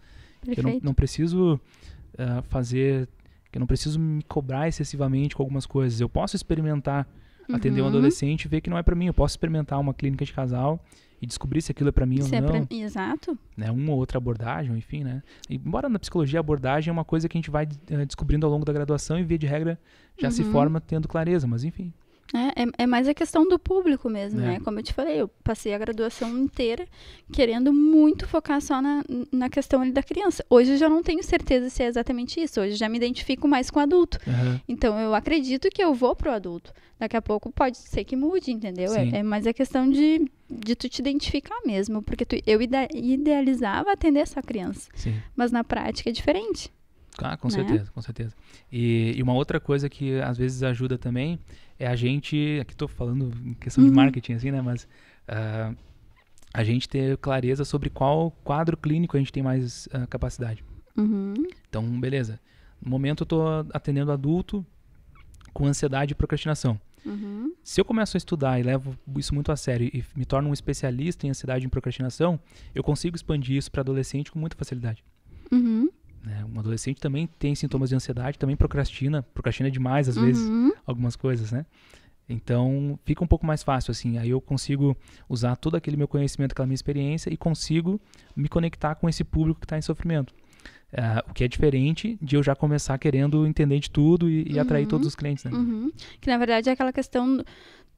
Perfeito. Eu não, não preciso uh, fazer, que não preciso me cobrar excessivamente com algumas coisas. Eu posso experimentar uhum. atender um uhum. adolescente e ver que não é para mim. Eu posso experimentar uma clínica de casal e descobrir se aquilo é para mim se ou é não. É pra... Exato. Né? Uma ou outra abordagem, enfim, né? embora na psicologia a abordagem é uma coisa que a gente vai uh, descobrindo ao longo da graduação e via de regra já uhum. se forma tendo clareza, mas enfim. É, é, é, mais a questão do público mesmo, é. né? Como eu te falei, eu passei a graduação inteira querendo muito focar só na, na questão ali da criança. Hoje eu já não tenho certeza se é exatamente isso. Hoje eu já me identifico mais com o adulto. Uhum. Então eu acredito que eu vou pro adulto. Daqui a pouco pode ser que mude, entendeu? É, é, mais a questão de, de tu te identificar mesmo, porque tu, eu idealizava atender essa criança. Sim. Mas na prática é diferente. Ah, com né? certeza, com certeza. E, e, uma outra coisa que às vezes ajuda também é a gente, aqui estou falando em questão uhum. de marketing assim, né, mas uh, a gente ter clareza sobre qual quadro clínico a gente tem mais uh, capacidade. Uhum. Então, beleza. No momento eu estou atendendo adulto com ansiedade e procrastinação. Uhum. Se eu começo a estudar e levo isso muito a sério e me torno um especialista em ansiedade e procrastinação, eu consigo expandir isso para adolescente com muita facilidade. Uhum. Né? Um adolescente também tem sintomas de ansiedade, também procrastina, procrastina demais às uhum. vezes algumas coisas, né? Então fica um pouco mais fácil assim. Aí eu consigo usar todo aquele meu conhecimento, aquela minha experiência e consigo me conectar com esse público que está em sofrimento. Uh, o que é diferente de eu já começar querendo entender de tudo e, e uhum. atrair todos uhum. os clientes, né? Uhum. Que na verdade é aquela questão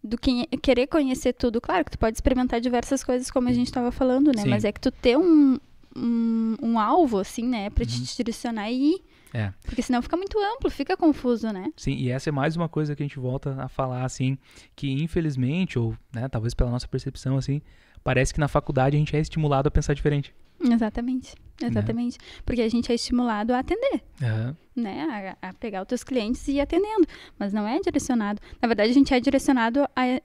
do que, querer conhecer tudo. Claro que tu pode experimentar diversas coisas, como a gente estava falando, né? Sim. Mas é que tu ter um, um, alvo, assim, né? Pra uhum. te direcionar e ir. É. Porque senão fica muito amplo, fica confuso, né? Sim, e essa é mais uma coisa que a gente volta a falar, assim, que infelizmente, ou né, talvez pela nossa percepção, assim, parece que na faculdade a gente é estimulado a pensar diferente. Exatamente, né? exatamente. Porque a gente é estimulado a atender, uhum. né? A, a, pegar os teus clientes e ir atendendo, mas não é direcionado. Na verdade, a gente é direcionado a,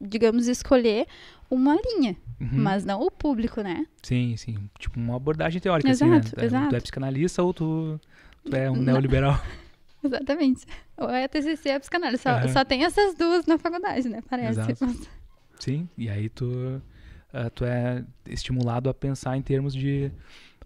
digamos, escolher uma linha, Uhum. Mas não o público, né? Sim, sim. Tipo, uma abordagem teórica, exato, assim, né? Tu, exato. tu é, é psicanalista ou tu, tu é um neoliberal? Exatamente. Ou é TCC, é psicanálise. Só, só tem essas duas na faculdade, né? Parece. Mas... Sim, e aí tu, uh, tu é estimulado a pensar em termos de...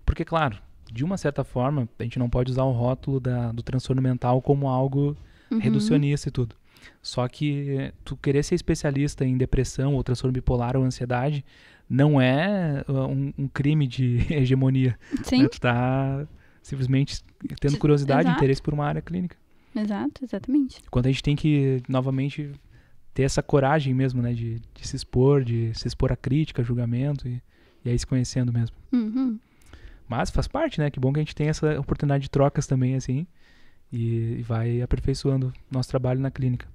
Porque, claro, de uma certa forma, a gente não pode usar o rótulo da, do transtorno mental como algo uhum. reducionista e tudo. Só que tu querer ser especialista em depressão ou transtorno bipolar ou ansiedade não é ah, um, um crime de hegemonia. Né? Sim. Tu tá simplesmente tendo curiosidade, e interesse por uma área clínica. Exato, exatamente. Quando a gente tem que, novamente, ter essa coragem mesmo, né? De, de se expor, de se expor à crítica, julgamento e, e aí se conhecendo mesmo. Uhum. Mas faz parte, né? Que bom que a gente tem essa oportunidade de trocas também, assim. E, e vai aperfeiçoando nosso trabalho na clínica.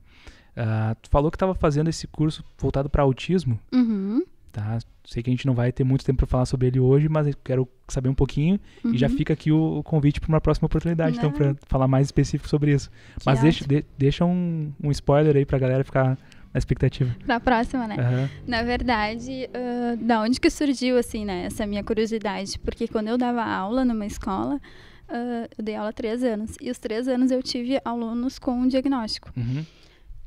Uh, tu falou que estava fazendo esse curso voltado para autismo. Uhum. Tá? Sei que a gente não vai ter muito tempo para falar sobre ele hoje, mas quero saber um pouquinho uhum. e já uhum. fica aqui o, o convite para uma próxima oportunidade, então, não. então, para falar mais específico sobre isso. Que mas deixa, de, deixa um, um spoiler aí para a galera ficar na expectativa. Na próxima, né? Uhum. Na verdade, uh, da onde que surgiu, assim, né, essa minha curiosidade? Porque quando eu dava aula numa escola, uh, eu dei aula três anos. E os três anos eu tive alunos com um diagnóstico. Uhum.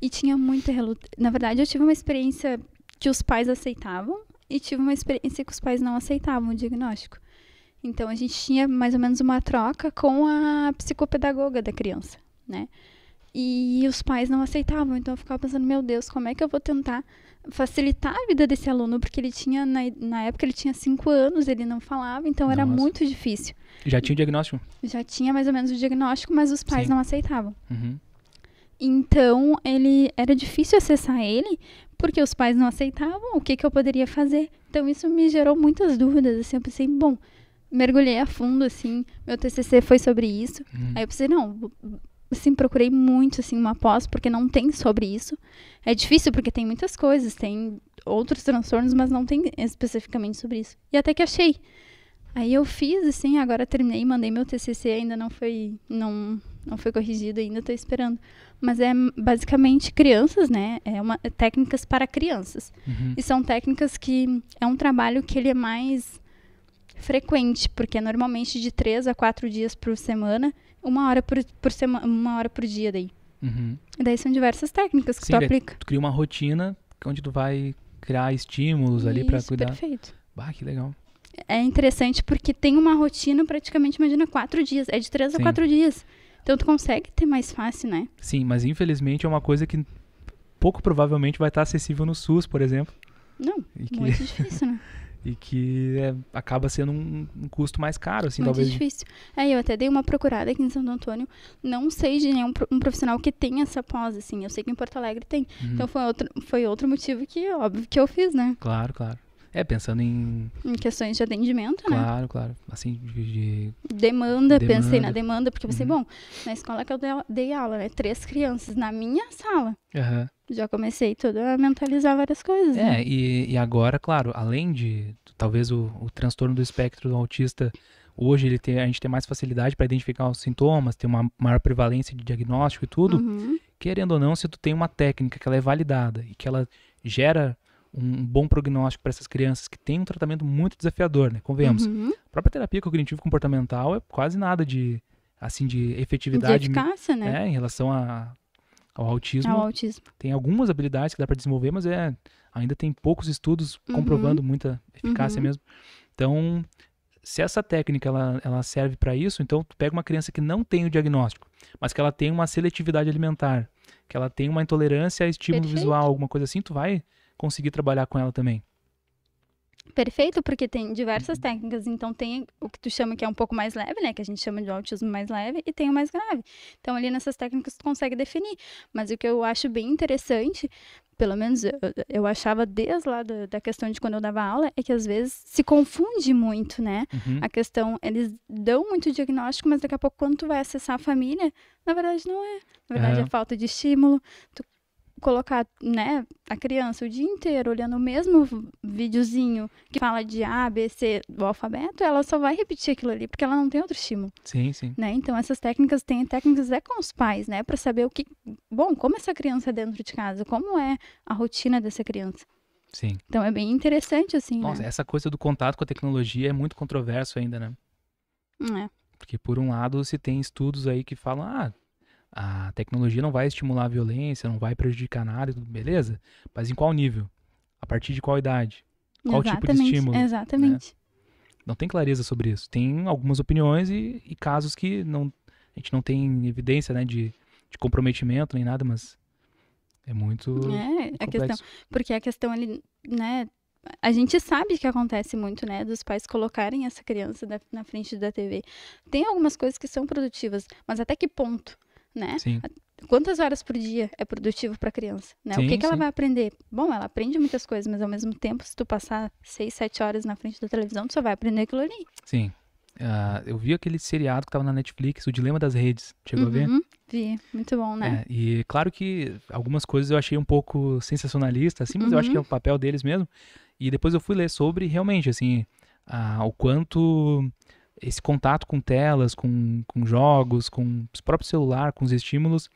E tinha muita relutância. Na verdade, eu tive uma experiência que os pais aceitavam e tive uma experiência que os pais não aceitavam o diagnóstico. Então, a gente tinha mais ou menos uma troca com a psicopedagoga da criança, né? E os pais não aceitavam, então eu ficava pensando, meu Deus, como é que eu vou tentar facilitar a vida desse aluno? Porque ele tinha, na, na época, ele tinha cinco anos, ele não falava, então Nossa. era muito difícil. Já tinha o diagnóstico? Já tinha mais ou menos o diagnóstico, mas os pais Sim. não aceitavam. Uhum. Então, ele era difícil acessar ele, porque os pais não aceitavam, o que, que eu poderia fazer? Então, isso me gerou muitas dúvidas, assim, eu pensei, bom, mergulhei a fundo, assim, meu TCC foi sobre isso, hum. aí eu pensei, não, assim, procurei muito, assim, uma pós, porque não tem sobre isso, é difícil porque tem muitas coisas, tem outros transtornos, mas não tem especificamente sobre isso, e até que achei, aí eu fiz, assim, agora terminei, mandei meu TCC, ainda não foi, não não foi corrigido ainda, estou esperando. Mas é basicamente crianças, né? É uma é técnicas para crianças. Uhum. E são técnicas que é um trabalho que ele é mais frequente, porque é normalmente de três a quatro dias por semana, uma hora por, por semana, uma hora por dia daí. Uhum. E daí são diversas técnicas que Sim, tu aplica. Tu cria uma rotina onde tu vai criar estímulos ali para cuidar. Perfeito. Bah, que legal é interessante porque tem uma rotina praticamente, imagina, quatro dias. É de três Sim. a quatro dias. Então tu consegue ter mais fácil, né? Sim, mas infelizmente é uma coisa que pouco provavelmente vai estar acessível no SUS, por exemplo. Não, e muito difícil, né? e que é, acaba sendo um, um, custo mais caro, assim, Muito talvez. difícil. É, eu até dei uma procurada aqui em Santo Antônio, não sei de nenhum um profissional que tenha essa pós, assim, eu sei que em Porto Alegre tem. Uhum. Então foi outro, foi outro motivo que, óbvio, que eu fiz, né? Claro, claro. É, pensando em. Em questões de atendimento, claro, né? Claro, claro. Assim, de. Demanda, demanda, pensei na demanda, porque pensei, uhum. bom, na escola que eu dei aula, né? Três crianças na minha sala. Uhum. Já comecei toda a mentalizar várias coisas. É, né? e, e agora, claro, além de talvez o, o transtorno do espectro do autista hoje ele tem, a gente tem mais facilidade para identificar os sintomas, tem uma maior prevalência de diagnóstico e tudo. Uhum. Querendo ou não, se tu tem uma técnica que ela é validada e que ela gera um bom prognóstico para essas crianças que têm um tratamento muito desafiador, né? Convenhamos. Uhum. A própria terapia cognitivo comportamental é quase nada de assim de efetividade, de né? eficácia, né? né? Em relação a, ao autismo. Ao autismo. Tem algumas habilidades que dá para desenvolver, mas é ainda tem poucos estudos uhum. comprovando muita eficácia uhum. mesmo. Então, se essa técnica ela, ela serve para isso, então tu pega uma criança que não tem o diagnóstico, mas que ela tem uma seletividade alimentar, que ela tem uma intolerância a estímulo Perfeito. visual, alguma coisa assim, tu vai conseguir trabalhar com ela também. Perfeito, porque tem diversas técnicas. Então, tem o que tu chama que é um pouco mais leve, né? Que a gente chama de autismo mais leve, e tem o mais grave. Então, ali nessas técnicas, tu consegue definir. Mas o que eu acho bem interessante, pelo menos eu, eu achava desde lá da, da, questão de quando eu dava aula, é que às vezes se confunde muito, né? Uhum. A questão, eles dão muito diagnóstico, mas daqui a pouco, quando tu vai acessar a família, na verdade não é. Na verdade é, é falta de estímulo. Tu colocar, né, a criança o dia inteiro olhando o mesmo videozinho que fala de A, B, C do alfabeto, ela só vai repetir aquilo ali, porque ela não tem outro estímulo. Sim, sim. Né? Então essas técnicas têm técnicas é com os pais, né, para saber o que, bom, como essa criança é dentro de casa, como é a rotina dessa criança. Sim. Então é bem interessante assim, Nossa, né? essa coisa do contato com a tecnologia é muito controverso ainda, né? Hum, é. Porque por um lado, se tem estudos aí que falam, ah, a tecnologia não vai estimular a violência, não vai prejudicar nada, beleza? Mas em qual nível? A partir de qual idade? Qual exatamente, tipo de estímulo? Né? Exatamente. Né? Não tem clareza sobre isso. Tem algumas opiniões e, e casos que não, a gente não tem evidência né, de, de comprometimento nem nada, mas é muito. É, é a questão. Porque a questão ali, né? A gente sabe que acontece muito, né? Dos pais colocarem essa criança na frente da TV. Tem algumas coisas que são produtivas, mas até que ponto? né? Sim. Quantas horas por dia é produtivo para a criança, né? Sim, o que, que ela vai aprender? Bom, ela aprende muitas coisas, mas ao mesmo tempo, se tu passar seis, sete horas na frente da televisão, tu só vai aprender aquilo ali. Sim. Uh, eu vi aquele seriado que estava na Netflix, O Dilema das Redes. Chegou uhum, a ver? Uhum, vi, muito bom, né? É, e claro que algumas coisas eu achei um pouco sensacionalista, assim, mas uhum. eu acho que é uhum. o papel deles mesmo. E depois eu fui ler sobre, realmente, assim, uh, o quanto esse contato com telas, com, com jogos, com o próprio celular, com os estímulos,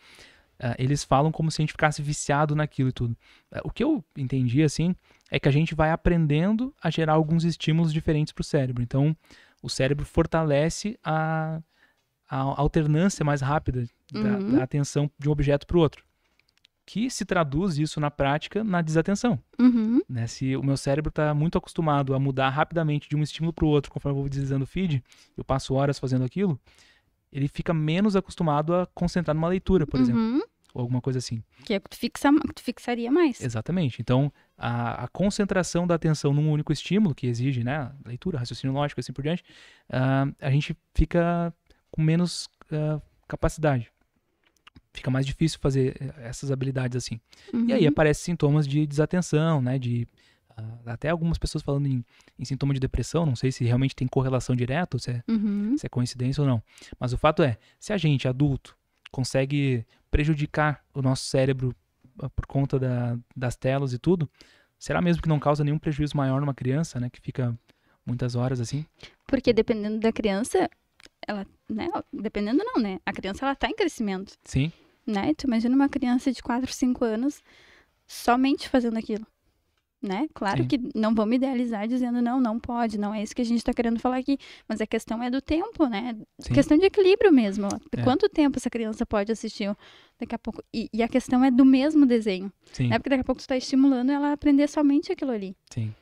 uh, eles falam como se a gente ficasse viciado naquilo e tudo. Uh, o que eu entendi, assim, é que a gente vai aprendendo a gerar alguns estímulos diferentes para o cérebro. Então, o cérebro fortalece a, a alternância mais rápida da, uhum. da atenção de um objeto para o outro que se traduz isso na prática na desatenção. Uhum. Né? Se o meu cérebro está muito acostumado a mudar rapidamente de um estímulo para o outro, conforme eu vou deslizando o feed, eu passo horas fazendo aquilo, ele fica menos acostumado a concentrar numa leitura, por uhum. exemplo. Ou alguma coisa assim. Que é o que tu, fixa, tu fixaria mais. Exatamente. Então, a, a, concentração da atenção num único estímulo, que exige né, leitura, raciocínio lógico e assim por diante, uh, a gente fica com menos uh, capacidade fica mais difícil fazer eh, essas habilidades assim. Uhum. E aí uhum. aparecem sintomas de desatenção, né? De uh, até algumas pessoas falando em, em, sintoma de depressão, não sei se realmente tem correlação direta, se, é, uhum. se é coincidência ou não. Mas o fato é, se a gente adulto consegue prejudicar o nosso cérebro ah, por conta da, das telas e tudo, será mesmo que não causa nenhum prejuízo maior numa criança, né? Que fica muitas horas assim? Porque dependendo da criança, ela, né, dependendo não, né? A criança ela tá em crescimento. Sim. Né? Tu imagina uma criança de 4, 5 anos somente fazendo aquilo. Né? Claro Sim. que não vamos idealizar dizendo não, não pode, não é isso que a gente está querendo falar aqui, mas a questão é do tempo, né? Sim. Questão de equilíbrio mesmo. É. Quanto tempo essa criança pode assistir daqui a pouco? E, e a questão é do mesmo desenho, Sim. né? Porque daqui a pouco tu está estimulando ela a aprender somente aquilo ali. Sim.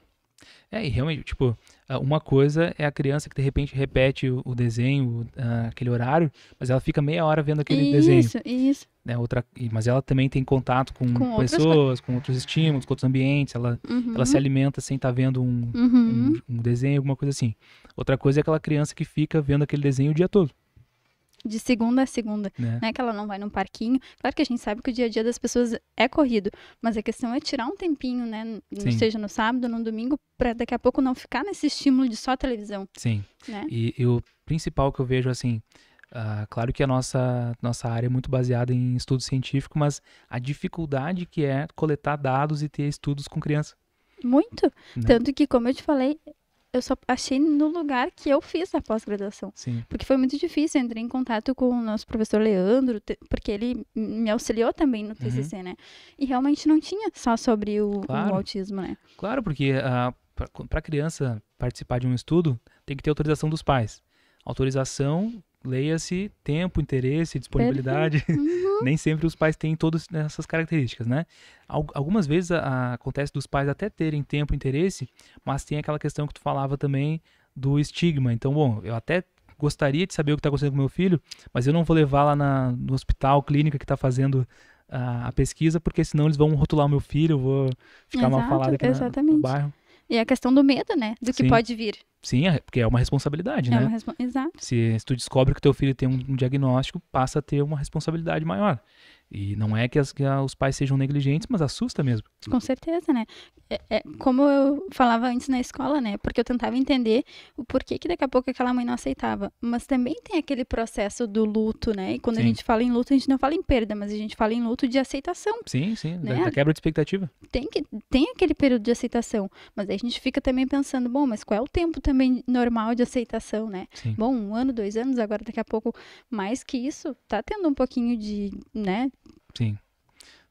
É, e realmente, tipo, ah, uma coisa é a criança que de repente repete o desenho, ah, aquele horário, mas ela fica meia hora vendo aquele isso, desenho. Isso, isso. Né? Outra, mas ela também tem contato com, com pessoas, com outros estímulos, com outros ambientes, ela, uhum. ela se alimenta sem estar tá vendo um, uhum. um, um desenho, alguma coisa assim. Outra coisa é aquela criança que fica vendo aquele desenho o dia todo de segunda a segunda. Né? né? Que ela não vai num parquinho. Claro que a gente sabe que o dia a dia das pessoas é corrido, mas a questão é tirar um tempinho, né? Sim. Seja no sábado, no domingo, para daqui a pouco não ficar nesse estímulo de só televisão. Sim. Né? E, e, o principal que eu vejo assim. Uh, claro que a nossa, nossa área é muito baseada em estudo científico, mas a dificuldade que é coletar dados e ter estudos com criança. Muito. Né. Tanto que, como eu te falei, eu só achei no lugar que eu fiz a pós-graduação. Porque foi muito difícil, eu entrei em contato com o nosso professor Leandro, porque ele me auxiliou também no TCC, uhum. né? E realmente não tinha só sobre o, claro. o autismo, né? Claro, porque uh, ah, para criança participar de um estudo, tem que ter autorização dos pais. Autorização, leia-se tempo, interesse, disponibilidade. Uhum. Nem sempre os pais têm todas essas características, né? Algumas vezes a, acontece dos pais até terem tempo, interesse, mas tem aquela questão que tu falava também do estigma. Então, bom, eu até gostaria de saber o que está acontecendo com meu filho, mas eu não vou levar lá na, no hospital, clínica que está fazendo a, a, pesquisa, porque senão eles vão rotular meu filho, eu vou ficar Exato, mal falado aqui na, no bairro. E é a questão do medo, né? Do que Sim. pode vir. Sim, é, porque é uma responsabilidade, é né? Uma respo... Exato. Se, se tu descobre que teu filho tem um, um diagnóstico, passa a ter uma responsabilidade maior. E não é que, as, que os pais sejam negligentes, mas assusta mesmo. Com certeza, né? É, é, como eu falava antes na escola, né? Porque eu tentava entender o porquê que daqui a pouco aquela mãe não aceitava. Mas também tem aquele processo do luto, né? E quando sim. a gente fala em luto, a gente não fala em perda, mas a gente fala em luto de aceitação. Sim, sim, né? da, da, quebra de expectativa. Tem, que, tem aquele período de aceitação. Mas aí a gente fica também pensando, bom, mas qual é o tempo também normal de aceitação, né? Sim. Bom, um ano, dois anos, agora daqui a pouco mais que isso, tá tendo um pouquinho de, né? Sim.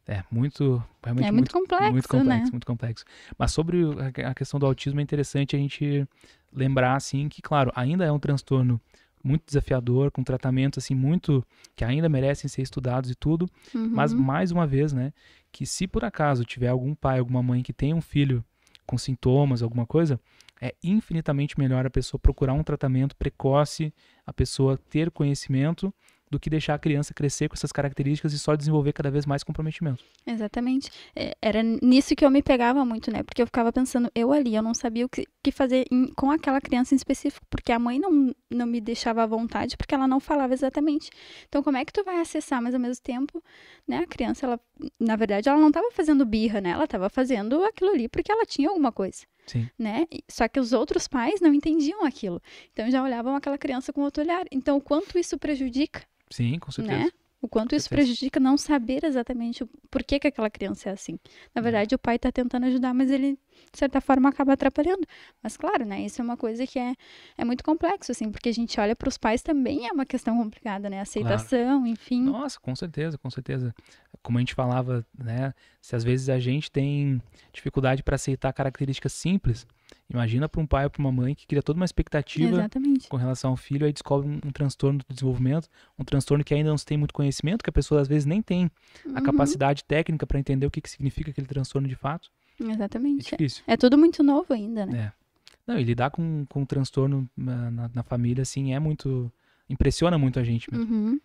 É muito, realmente é muito, muito complexo, muito complexo, né? muito complexo. Mas sobre a questão do autismo é interessante a gente lembrar assim que, claro, ainda é um transtorno muito desafiador, com tratamentos assim muito que ainda merecem ser estudados e tudo, uhum. mas mais uma vez, né, que se por acaso tiver algum pai, alguma mãe que tenha um filho com sintomas, alguma coisa, é infinitamente melhor a pessoa procurar um tratamento precoce, a pessoa ter conhecimento do que deixar a criança crescer com essas características e só desenvolver cada vez mais comprometimento. Exatamente. É, era nisso que eu me pegava muito, né? Porque eu ficava pensando, eu ali, eu não sabia o que, fazer com aquela criança em específico, porque a mãe não, não me deixava à vontade, porque ela não falava exatamente. Então, como é que tu vai acessar, mas ao mesmo tempo, né, a criança, ela, na verdade, ela não estava fazendo birra, né? Ela estava fazendo aquilo ali porque ela tinha alguma coisa. Sim. Né? Só que os outros pais não entendiam aquilo. Então já olhavam aquela criança com outro olhar. Então, o quanto isso prejudica Sim, com certeza. Né? O quanto isso prejudica não saber exatamente por que que aquela criança é assim. Na hum. verdade, o pai está tentando ajudar, mas ele, de certa forma, acaba atrapalhando. Mas, claro, né? Isso é uma coisa que é, é muito complexo, assim, porque a gente olha para os pais também é uma questão complicada, né? Aceitação, claro. enfim. Nossa, com certeza, com certeza. Como a gente falava, né? Se às vezes a gente tem dificuldade para aceitar características simples, Imagina para um pai ou para uma mãe que cria toda uma expectativa Exatamente. com relação ao filho, aí descobre um, um, transtorno do desenvolvimento, um transtorno que ainda não se tem muito conhecimento, que a pessoa às vezes nem tem uhum. a capacidade técnica para entender o que, que significa aquele transtorno de fato. Exatamente. É, é, tudo muito novo ainda, né? É. Não, e lidar com, com um transtorno na, ah, na, na, família, assim, é muito. impressiona muito a gente mesmo. Uhum.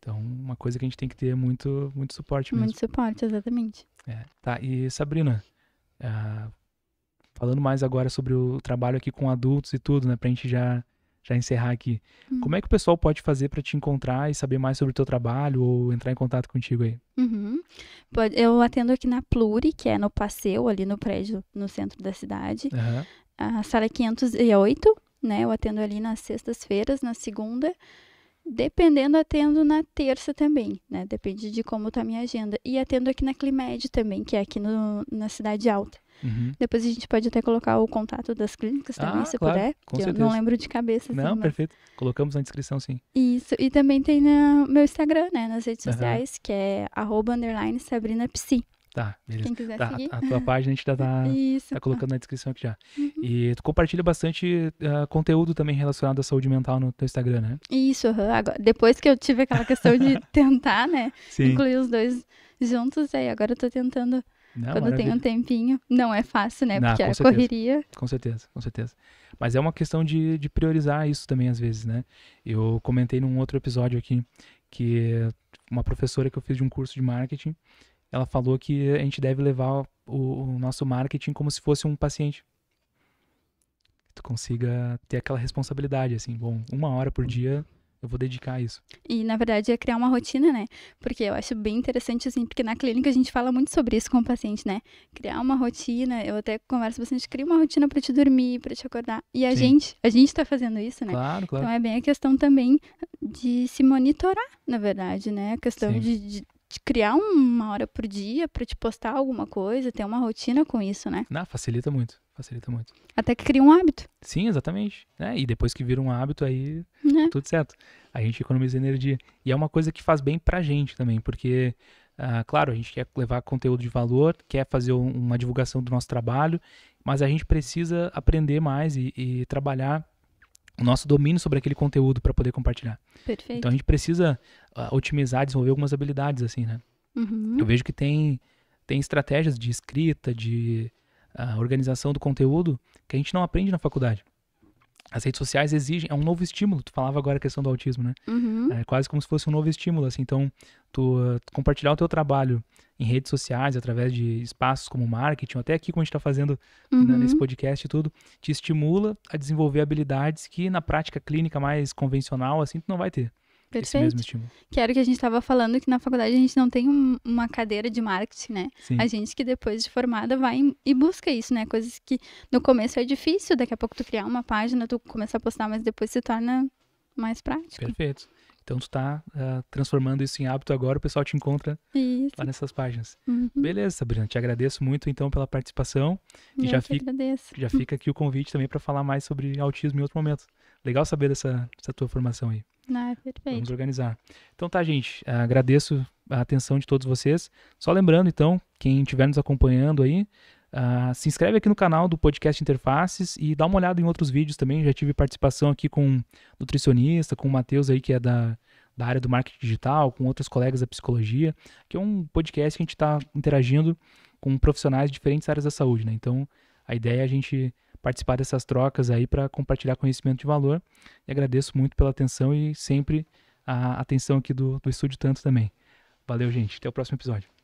Então, uma coisa que a gente tem que ter é muito, muito suporte mesmo. Muito suporte, exatamente. É. Tá, e Sabrina, uh, falando mais agora sobre o trabalho aqui com adultos e tudo, né, pra gente já já encerrar aqui. Uhum. Como é que o pessoal pode fazer para te encontrar e saber mais sobre o teu trabalho ou entrar em contato contigo aí? Uhum. Eu atendo aqui na Pluri, que é no Passeio, ali no prédio, no centro da cidade. Uhum. A sala é 508, né? Eu atendo ali nas sextas-feiras, na segunda Dependendo, atendo na terça também, né? Depende de como tá a minha agenda. E atendo aqui na Climed também, que é aqui no, na Cidade Alta. Uhum. Depois a gente pode até colocar o contato das clínicas também, ah, se claro, puder. Com eu não lembro de cabeça. Assim, não, mas... perfeito. Colocamos na descrição, sim. Isso. E também tem no meu Instagram, né? Nas redes uhum. sociais, que é arroba underline Tá, beleza. Quem quiser tá, seguir. A tua página a gente já tá, tá, tá colocando na descrição aqui já. Uhum. E tu compartilha bastante uh, conteúdo também relacionado à saúde mental no teu Instagram, né? Isso, uhum. agora, depois que eu tive aquela questão de tentar, né? Sim. Incluir os dois juntos, aí agora eu tô tentando não, quando maravilha. tem um tempinho. Não é fácil, né? Não, Porque a certeza, correria. Com certeza, com certeza. Mas é uma questão de, de priorizar isso também, às vezes, né? Eu comentei num outro episódio aqui que uma professora que eu fiz de um curso de marketing, ela falou que a gente deve levar o, o nosso marketing como se fosse um paciente. Que tu consiga ter aquela responsabilidade, assim, bom, uma hora por dia eu vou dedicar a isso. E, na verdade, é criar uma rotina, né? Porque eu acho bem interessante, assim, porque na clínica a gente fala muito sobre isso com o paciente, né? Criar uma rotina, eu até converso bastante, cria uma rotina para te dormir, para te acordar. E a Sim. gente, a gente tá fazendo isso, né? Claro, claro. Então é bem a questão também de se monitorar, na verdade, né? A questão de, de, criar uma hora por dia para te postar alguma coisa, ter uma rotina com isso, né? Não, facilita muito, facilita muito. Até que cria um hábito. Sim, exatamente. É, e depois que vira um hábito, aí é. tudo certo. A gente economiza energia. E é uma coisa que faz bem pra gente também, porque, uh, claro, a gente quer levar conteúdo de valor, quer fazer uma divulgação do nosso trabalho, mas a gente precisa aprender mais e, e trabalhar o nosso domínio sobre aquele conteúdo para poder compartilhar. Perfeito. Então a gente precisa uh, otimizar, desenvolver algumas habilidades, assim, né? Uhum. Eu vejo que tem, tem estratégias de escrita, de uh, organização do conteúdo que a gente não aprende na faculdade as redes sociais exigem, é um novo estímulo. Tu falava agora a questão do autismo, né? Uhum. É quase como se fosse um novo estímulo, assim. Então, tu, tu compartilhar o teu trabalho em redes sociais, através de espaços como marketing, até aqui como a gente está fazendo né, uhum. né, nesse podcast e tudo, te estimula a desenvolver habilidades que na prática clínica mais convencional, assim, tu não vai ter. Perfeito. Que era o que a gente estava falando, que na faculdade a gente não tem um, uma cadeira de marketing, né? Sim. A gente que depois de formada vai e busca isso, né? Coisas que no começo é difícil, daqui a pouco tu criar uma página, tu começar a postar, mas depois se torna mais prático. Perfeito. Então tu tá uh, transformando isso em hábito agora, o pessoal te encontra isso. lá nessas páginas. Uhum. Beleza, Sabrina, te agradeço muito então pela participação. E já, fica, agradeço. já fica aqui o convite também para falar mais sobre autismo em outro momento. Legal saber dessa, dessa tua formação aí. Ah, perfeito. Vamos organizar. Então tá, gente. Agradeço a atenção de todos vocês. Só lembrando, então, quem estiver nos acompanhando aí, uh, se inscreve aqui no canal do Podcast Interfaces e dá uma olhada em outros vídeos também. Já tive participação aqui com um nutricionista, com o Matheus aí, que é da, da área do marketing digital, com outros colegas da psicologia, que é um podcast que a gente está interagindo com profissionais de diferentes áreas da saúde, né? Então, a ideia é a gente participar dessas trocas aí para compartilhar conhecimento de valor. E agradeço muito pela atenção e sempre a atenção aqui do, do Estúdio Tanto também. Valeu, gente. Até o próximo episódio.